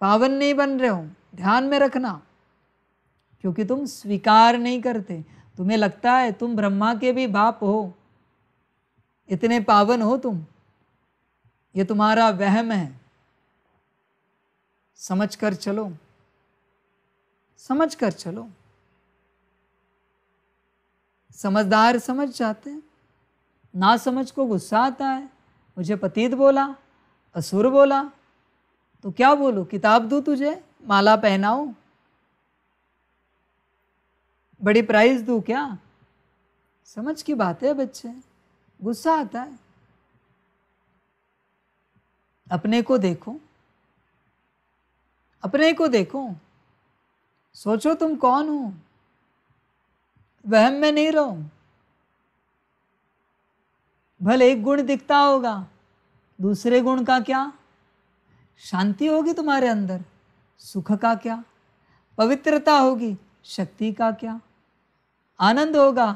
Speaker 1: पावन नहीं बन रहे हो ध्यान में रखना क्योंकि तुम स्वीकार नहीं करते तुम्हें लगता है तुम ब्रह्मा के भी बाप हो इतने पावन हो तुम ये तुम्हारा वहम है समझ कर चलो समझ कर चलो समझदार समझ जाते हैं ना समझ को गुस्सा आता है मुझे पतीत बोला असुर बोला तो क्या बोलो किताब दूँ तुझे माला पहनाओ बड़ी प्राइज दूँ क्या समझ की बात है बच्चे गुस्सा आता है अपने को देखो अपने को देखो सोचो तुम कौन हो वहम में नहीं रहो भले एक गुण दिखता होगा दूसरे गुण का क्या शांति होगी तुम्हारे अंदर सुख का क्या पवित्रता होगी शक्ति का क्या आनंद होगा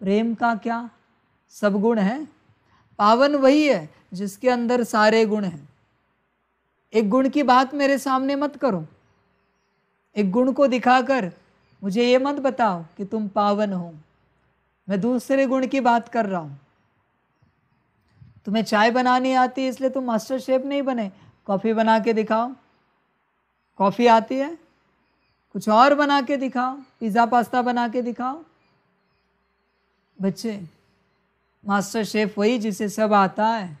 Speaker 1: प्रेम का क्या सब गुण है पावन वही है जिसके अंदर सारे गुण हैं एक गुण की बात मेरे सामने मत करो एक गुण को दिखाकर मुझे ये मत बताओ कि तुम पावन हो मैं दूसरे गुण की बात कर रहा हूँ तुम्हें चाय बनानी आती है इसलिए तुम मास्टर शेफ नहीं बने कॉफ़ी बना के दिखाओ कॉफ़ी आती है कुछ और बना के दिखाओ पिज़्ज़ा पास्ता बना के दिखाओ बच्चे मास्टर शेफ़ वही जिसे सब आता है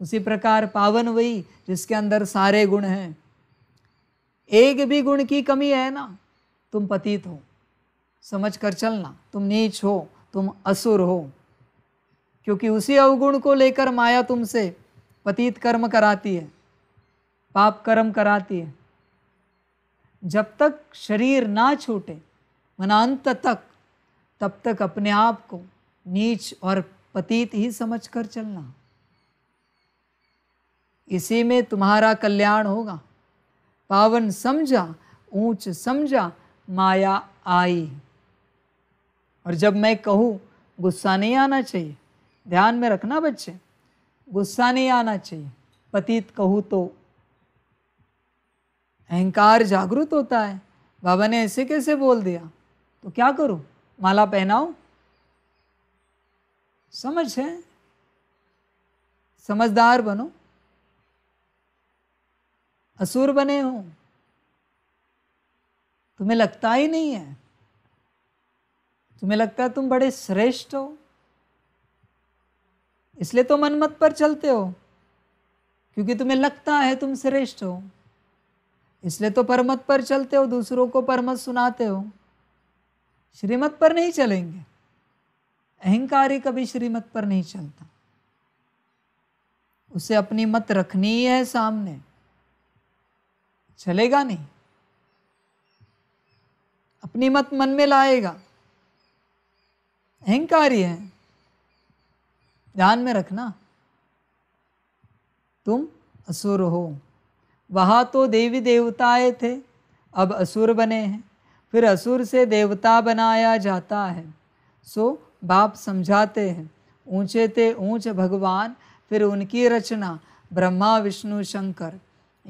Speaker 1: उसी प्रकार पावन वही जिसके अंदर सारे गुण हैं एक भी गुण की कमी है ना तुम पतित हो समझ कर चलना तुम नीच हो तुम असुर हो क्योंकि उसी अवगुण को लेकर माया तुमसे पतित कर्म कराती है पाप कर्म कराती है जब तक शरीर ना छूटे मनांत तक तब तक अपने आप को नीच और पतित ही समझ कर चलना इसी में तुम्हारा कल्याण होगा पावन समझा ऊंच समझा माया आई और जब मैं कहूँ गुस्सा नहीं आना चाहिए ध्यान में रखना बच्चे गुस्सा नहीं आना चाहिए पतित कहूँ तो अहंकार जागृत होता है बाबा ने ऐसे कैसे बोल दिया तो क्या करूँ माला पहनाओ समझ है समझदार बनो असुर बने हो तुम्हें लगता ही नहीं है तुम्हें लगता है तुम बड़े श्रेष्ठ हो इसलिए तो मनमत पर चलते हो क्योंकि तुम्हें लगता है तुम श्रेष्ठ हो इसलिए तो परमत पर चलते हो दूसरों को परमत सुनाते हो श्रीमत पर नहीं चलेंगे अहंकारी कभी श्रीमत पर नहीं चलता उसे अपनी मत रखनी है सामने चलेगा नहीं अपनी मत मन में लाएगा अहंकारी है ध्यान में रखना तुम असुर हो वहां तो देवी देवता आए थे अब असुर बने हैं फिर असुर से देवता बनाया जाता है सो बाप समझाते हैं ऊंचे ते ऊंच भगवान फिर उनकी रचना ब्रह्मा विष्णु शंकर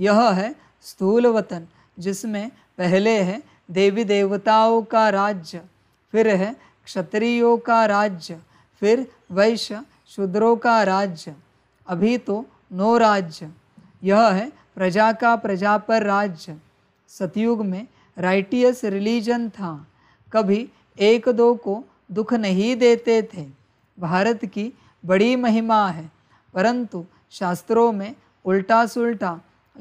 Speaker 1: यह है स्थूल वतन जिसमें पहले है देवी देवताओं का राज्य फिर है क्षत्रियों का राज्य फिर वैश्य शूद्रों का राज्य अभी तो नौ राज्य यह है प्रजा का प्रजा पर राज्य सतयुग में राइटियस रिलीजन था कभी एक दो को दुख नहीं देते थे भारत की बड़ी महिमा है परंतु शास्त्रों में उल्टा सुल्टा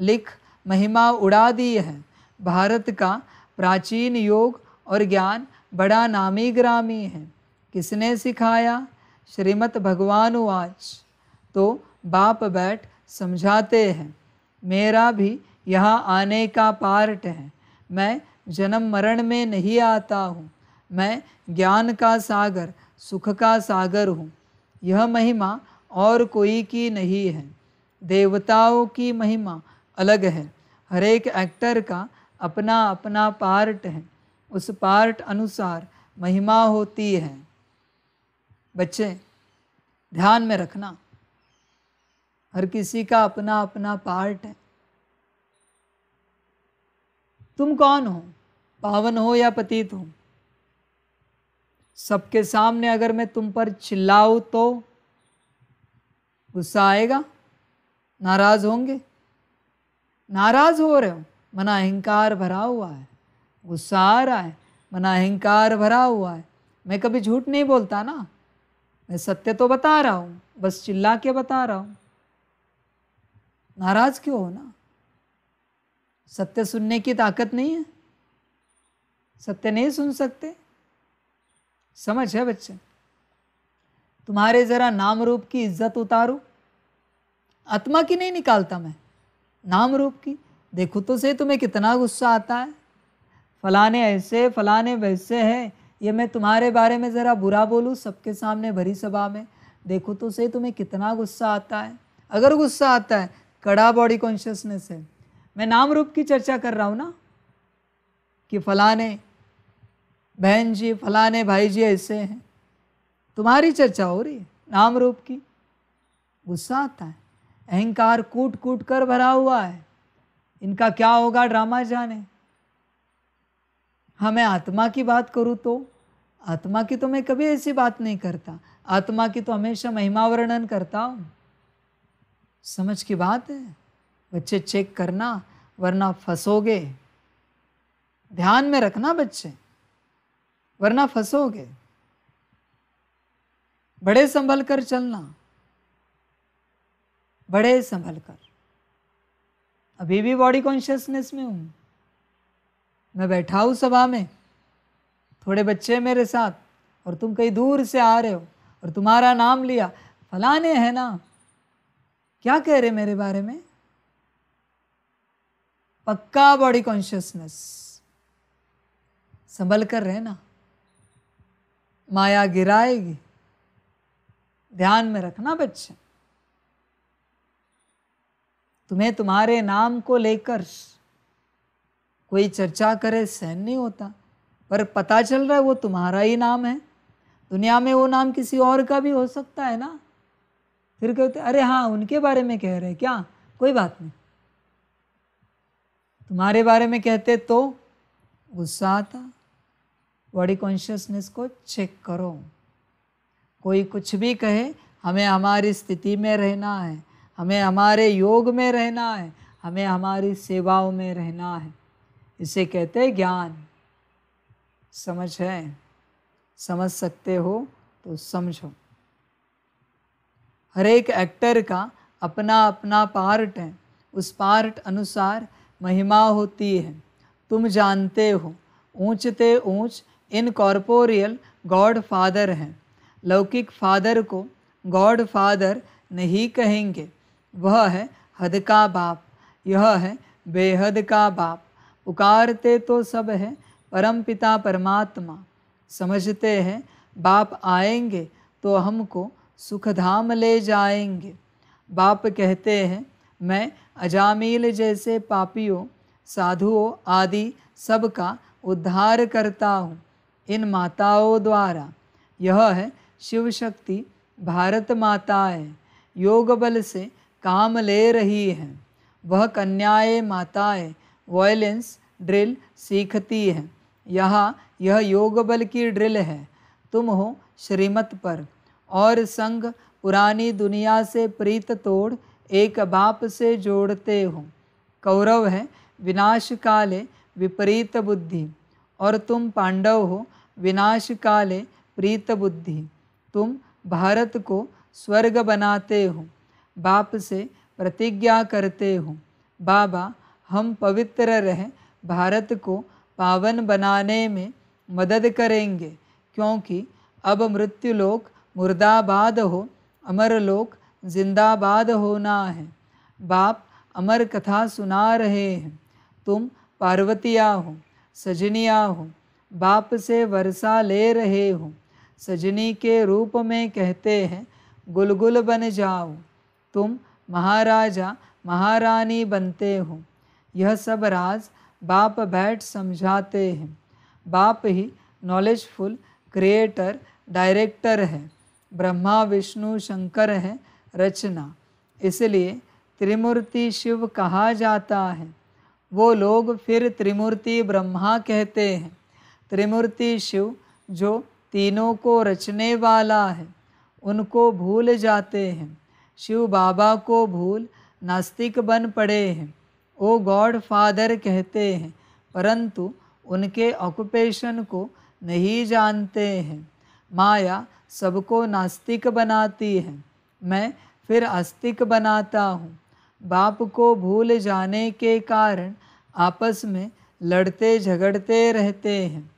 Speaker 1: लिख महिमा उड़ा दी है भारत का प्राचीन योग और ज्ञान बड़ा नामी ग्रामी है किसने सिखाया श्रीमत भगवान उवाच तो बाप बैठ समझाते हैं मेरा भी यहाँ आने का पार्ट है मैं जन्म मरण में नहीं आता हूँ मैं ज्ञान का सागर सुख का सागर हूँ यह महिमा और कोई की नहीं है देवताओं की महिमा अलग है हर एक एक्टर का अपना अपना पार्ट है उस पार्ट अनुसार महिमा होती है बच्चे ध्यान में रखना हर किसी का अपना अपना पार्ट है तुम कौन हो पावन हो या पतित हो सबके सामने अगर मैं तुम पर चिल्लाऊँ तो गुस्सा आएगा नाराज़ होंगे नाराज़ हो रहे हो मन अहंकार भरा हुआ है गुस्सा आ रहा है मन अहंकार भरा हुआ है मैं कभी झूठ नहीं बोलता ना मैं सत्य तो बता रहा हूँ बस चिल्ला के बता रहा हूँ नाराज़ क्यों हो ना सत्य सुनने की ताकत नहीं है सत्य नहीं सुन सकते समझ है बच्चे तुम्हारे ज़रा नाम रूप की इज्जत उतारू आत्मा की नहीं निकालता मैं नाम रूप की देखो तो से तुम्हें कितना गुस्सा आता है फलाने ऐसे फलाने वैसे हैं ये मैं तुम्हारे बारे में ज़रा बुरा बोलूँ सबके सामने भरी सभा में देखो तो से तुम्हें कितना गुस्सा आता है अगर गुस्सा आता है कड़ा बॉडी कॉन्शियसनेस है मैं नाम रूप की चर्चा कर रहा हूँ ना कि फलाने बहन जी फलाने भाई जी ऐसे हैं तुम्हारी चर्चा हो रही है नाम रूप की गुस्सा आता है अहंकार कूट कूट कर भरा हुआ है इनका क्या होगा ड्रामा जाने हमें हाँ, आत्मा की बात करूँ तो आत्मा की तो मैं कभी ऐसी बात नहीं करता आत्मा की तो हमेशा महिमा वर्णन करता हूँ समझ की बात है बच्चे चेक करना वरना फंसोगे ध्यान में रखना बच्चे वरना फंसोगे बड़े संभल कर चलना बड़े संभल कर अभी भी बॉडी कॉन्शियसनेस में हूँ मैं बैठा हूँ सभा में थोड़े बच्चे मेरे साथ और तुम कहीं दूर से आ रहे हो और तुम्हारा नाम लिया फलाने है ना क्या कह रहे मेरे बारे में पक्का बॉडी कॉन्शियसनेस संभल कर रहे ना माया गिराएगी ध्यान में रखना बच्चे तुम्हें तुम्हारे नाम को लेकर कोई चर्चा करे सहन नहीं होता पर पता चल रहा है वो तुम्हारा ही नाम है दुनिया में वो नाम किसी और का भी हो सकता है ना फिर कहते अरे हाँ उनके बारे में कह रहे क्या कोई बात नहीं तुम्हारे बारे में कहते तो गुस्सा आता बॉडी कॉन्शियसनेस को चेक करो कोई कुछ भी कहे हमें हमारी स्थिति में रहना है हमें हमारे योग में रहना है हमें हमारी सेवाओं में रहना है इसे कहते हैं ज्ञान समझ है समझ सकते हो तो समझो हर एक एक्टर का अपना अपना पार्ट है उस पार्ट अनुसार महिमा होती है तुम जानते हो ऊंचते ऊंच इन कॉरपोरियल गॉड फादर हैं लौकिक फादर को गॉड फादर नहीं कहेंगे वह है हद का बाप यह है बेहद का बाप पुकारते तो सब है परम पिता परमात्मा समझते हैं बाप आएंगे तो हमको सुखधाम ले जाएंगे बाप कहते हैं मैं अजामिल जैसे पापियों साधुओं आदि सबका उद्धार करता हूँ इन माताओं द्वारा यह है शिव शक्ति भारत माता है योग बल से काम ले रही हैं वह कन्याएं माताएं वायलेंस ड्रिल सीखती हैं यहाँ यह योग बल की ड्रिल है तुम हो श्रीमत पर और संग पुरानी दुनिया से प्रीत तोड़ एक बाप से जोड़ते हो कौरव है विनाश काले विपरीत बुद्धि और तुम पांडव हो विनाश काले प्रीत बुद्धि तुम भारत को स्वर्ग बनाते हो बाप से प्रतिज्ञा करते हूँ बाबा हम पवित्र रह भारत को पावन बनाने में मदद करेंगे क्योंकि अब मृत्युलोक मुर्दाबाद हो अमरलोक जिंदाबाद होना है बाप अमर कथा सुना रहे हैं तुम पार्वतिया हो सजनिया हो बाप से वर्षा ले रहे हो सजनी के रूप में कहते हैं गुलगुल बन जाओ तुम महाराजा महारानी बनते हो यह सब राज बाप बैठ समझाते हैं बाप ही नॉलेजफुल क्रिएटर डायरेक्टर है ब्रह्मा विष्णु शंकर है रचना इसलिए त्रिमूर्ति शिव कहा जाता है वो लोग फिर त्रिमूर्ति ब्रह्मा कहते हैं त्रिमूर्ति शिव जो तीनों को रचने वाला है उनको भूल जाते हैं शिव बाबा को भूल नास्तिक बन पड़े हैं वो गॉड फादर कहते हैं परंतु उनके ऑक्यूपेशन को नहीं जानते हैं माया सबको नास्तिक बनाती है मैं फिर आस्तिक बनाता हूँ बाप को भूल जाने के कारण आपस में लड़ते झगड़ते रहते हैं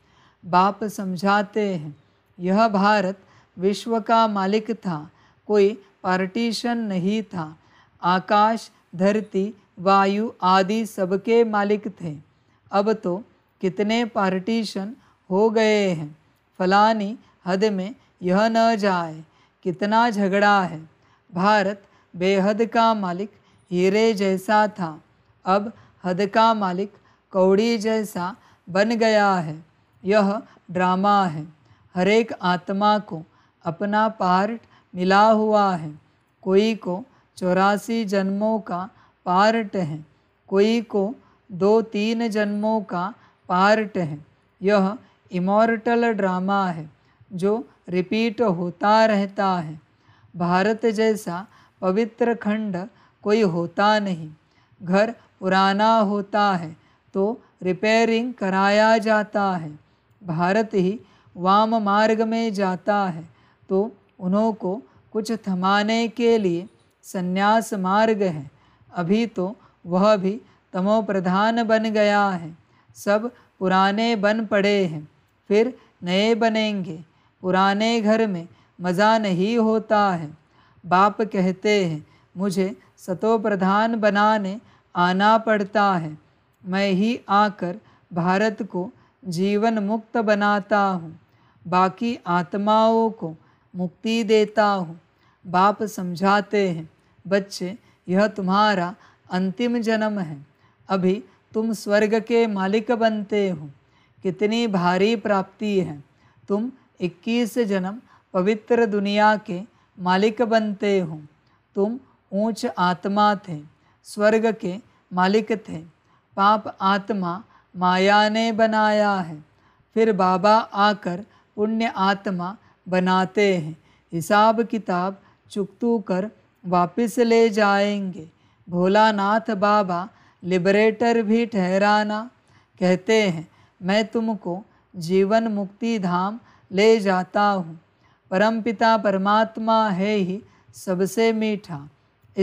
Speaker 1: बाप समझाते हैं यह भारत विश्व का मालिक था कोई पार्टीशन नहीं था आकाश धरती वायु आदि सबके मालिक थे अब तो कितने पार्टीशन हो गए हैं फलानी हद में यह न जाए कितना झगड़ा है भारत बेहद का मालिक हीरे जैसा था अब हद का मालिक कौड़ी जैसा बन गया है यह ड्रामा है हरेक आत्मा को अपना पार्ट मिला हुआ है कोई को चौरासी जन्मों का पार्ट है कोई को दो तीन जन्मों का पार्ट है यह इमोर्टल ड्रामा है जो रिपीट होता रहता है भारत जैसा पवित्र खंड कोई होता नहीं घर पुराना होता है तो रिपेयरिंग कराया जाता है भारत ही वाम मार्ग में जाता है तो उन्हों को कुछ थमाने के लिए संन्यास मार्ग है अभी तो वह भी तमोप्रधान बन गया है सब पुराने बन पड़े हैं फिर नए बनेंगे पुराने घर में मज़ा नहीं होता है बाप कहते हैं मुझे सतोप्रधान बनाने आना पड़ता है मैं ही आकर भारत को जीवन मुक्त बनाता हूँ बाकी आत्माओं को मुक्ति देता हूँ बाप समझाते हैं बच्चे यह तुम्हारा अंतिम जन्म है अभी तुम स्वर्ग के मालिक बनते हो कितनी भारी प्राप्ति है तुम 21 जन्म पवित्र दुनिया के मालिक बनते हो तुम ऊंच आत्मा थे स्वर्ग के मालिक थे पाप आत्मा माया ने बनाया है फिर बाबा आकर पुण्य आत्मा बनाते हैं हिसाब किताब चुकतू कर वापस ले जाएंगे भोलानाथ बाबा लिबरेटर भी ठहराना कहते हैं मैं तुमको जीवन मुक्ति धाम ले जाता हूँ परमपिता परमात्मा है ही सबसे मीठा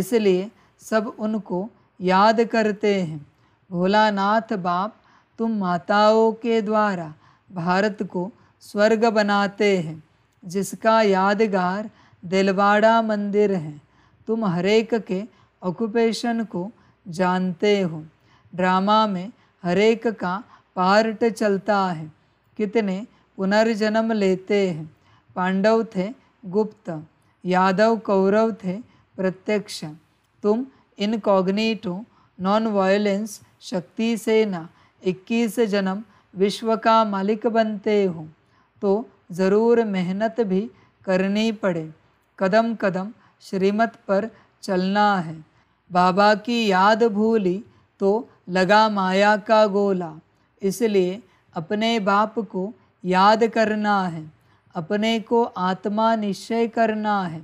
Speaker 1: इसलिए सब उनको याद करते हैं भोलानाथ बाप तुम माताओं के द्वारा भारत को स्वर्ग बनाते हैं जिसका यादगार दिलवाड़ा मंदिर है तुम हरेक के ऑक्यूपेशन को जानते हो ड्रामा में हरेक का पार्ट चलता है कितने पुनर्जन्म लेते हैं पांडव थे गुप्त यादव कौरव थे प्रत्यक्ष तुम इनकॉग्निटो नॉन वायलेंस शक्ति सेना इक्कीस जन्म विश्व का मालिक बनते हो तो ज़रूर मेहनत भी करनी पड़े कदम कदम श्रीमत पर चलना है बाबा की याद भूली तो लगा माया का गोला इसलिए अपने बाप को याद करना है अपने को आत्मा निश्चय करना है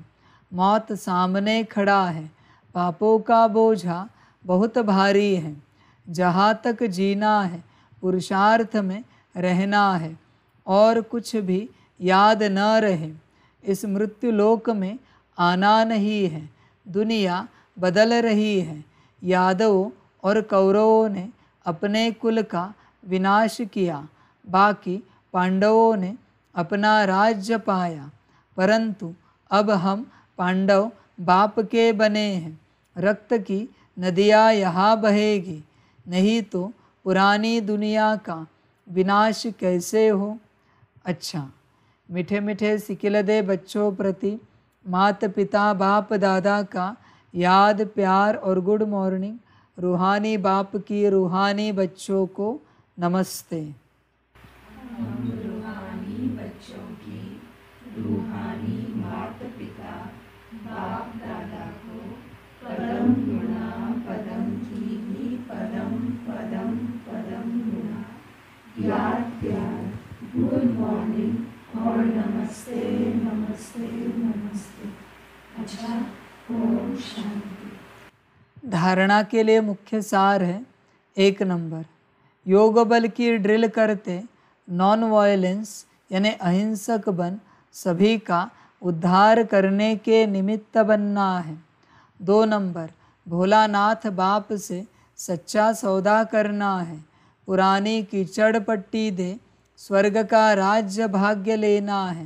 Speaker 1: मौत सामने खड़ा है पापों का बोझा बहुत भारी है जहाँ तक जीना है पुरुषार्थ में रहना है और कुछ भी याद न रहे इस मृत्यु लोक में आना नहीं है दुनिया बदल रही है यादवों और कौरवों ने अपने कुल का विनाश किया बाकी पांडवों ने अपना राज्य पाया परंतु अब हम पांडव बाप के बने हैं रक्त की नदियाँ यहाँ बहेगी नहीं तो पुरानी दुनिया का विनाश कैसे हो अच्छा मीठे मीठे सिकिल दे बच्चों प्रति मात पिता बाप दादा का याद प्यार और गुड मॉर्निंग रूहानी बाप की रूहानी बच्चों को नमस्ते याद प्यार good morning और नमस्ते नमस्ते नमस्ते अच्छा ओम शांति धारणा के लिए मुख्य सार है एक नंबर योग बल की ड्रिल करते नॉन वायलेंस यानी अहिंसक बन सभी का उद्धार करने के निमित्त बनना है दो नंबर भोलानाथ बाप से सच्चा सौदा करना है पुरानी कीचड़ पट्टी दे स्वर्ग का राज्य भाग्य लेना है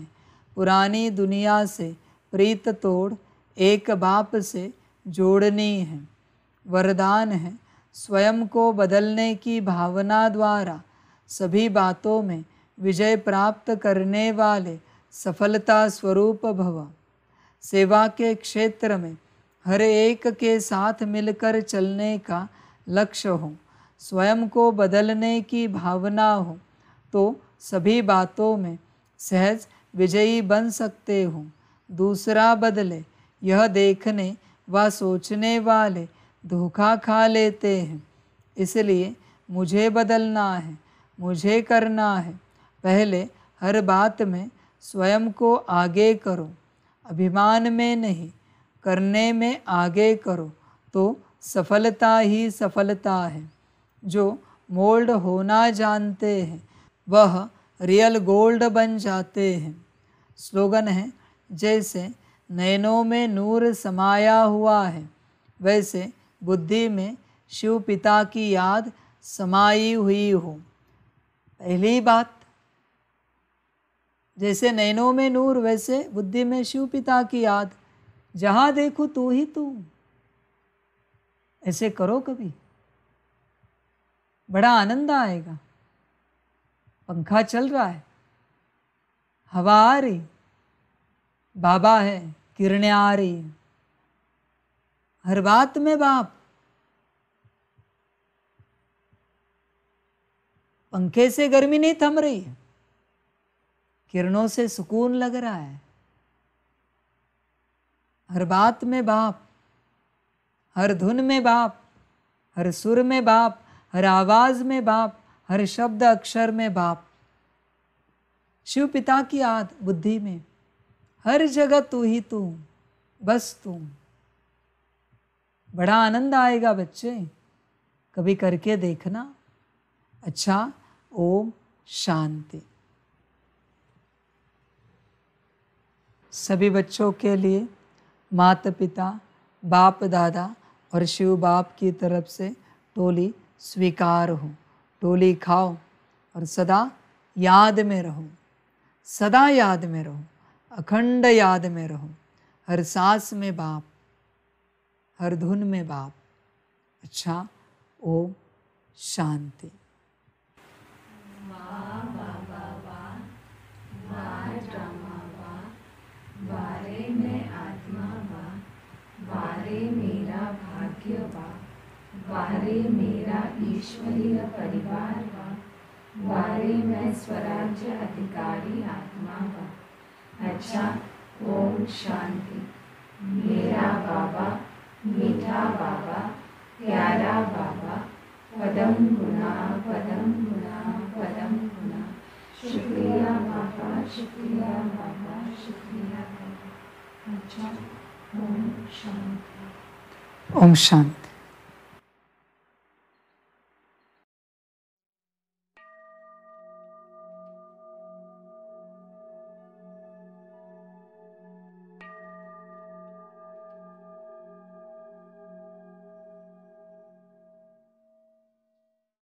Speaker 1: पुरानी दुनिया से प्रीत तोड़ एक बाप से जोड़नी है वरदान है स्वयं को बदलने की भावना द्वारा सभी बातों में विजय प्राप्त करने वाले सफलता स्वरूप भव सेवा के क्षेत्र में हर एक के साथ मिलकर चलने का लक्ष्य हो स्वयं को बदलने की भावना हो तो सभी बातों में सहज विजयी बन सकते हो दूसरा बदले यह देखने व सोचने वाले धोखा खा लेते हैं इसलिए मुझे बदलना है मुझे करना है पहले हर बात में स्वयं को आगे करो अभिमान में नहीं करने में आगे करो तो सफलता ही सफलता है जो मोल्ड होना जानते हैं वह रियल गोल्ड बन जाते हैं स्लोगन है जैसे नैनों में नूर समाया हुआ है वैसे बुद्धि में शिव पिता की याद समाई हुई हो पहली बात जैसे नैनों में नूर वैसे बुद्धि में शिव पिता की याद जहाँ देखो तू ही तू ऐसे करो कभी बड़ा आनंद आएगा पंखा चल रहा है हवा आ रही बाबा है किरणें आ रही है हर बात में बाप पंखे से गर्मी नहीं थम रही है किरणों से सुकून लग रहा है हर बात में बाप हर धुन में बाप हर सुर में बाप हर आवाज़ में बाप हर शब्द अक्षर में बाप शिव पिता की याद बुद्धि में हर जगह तू ही तू बस तू बड़ा आनंद आएगा बच्चे कभी करके देखना अच्छा ओम शांति सभी बच्चों के लिए माता पिता बाप दादा और शिव बाप की तरफ से टोली स्वीकार हो डोली खाओ और सदा याद में रहो सदा याद में रहो अखंड याद में रहो हर सांस में बाप हर धुन में बाप अच्छा ओम शांति बारे में आत्मा बा बारे में वारे मेरा ईश्वरीय परिवार वा वारे मैं स्वराज्य अधिकारी आत्मा वा अच्छा ओम शांति मेरा बाबा मीठा बाबा प्यारा बाबा पदम गुना पदम गुना पदम गुना शुक्रिया बाबा शुक्रिया बाबा शुक्रिया बाबा अच्छा ओम शांति ओम शांति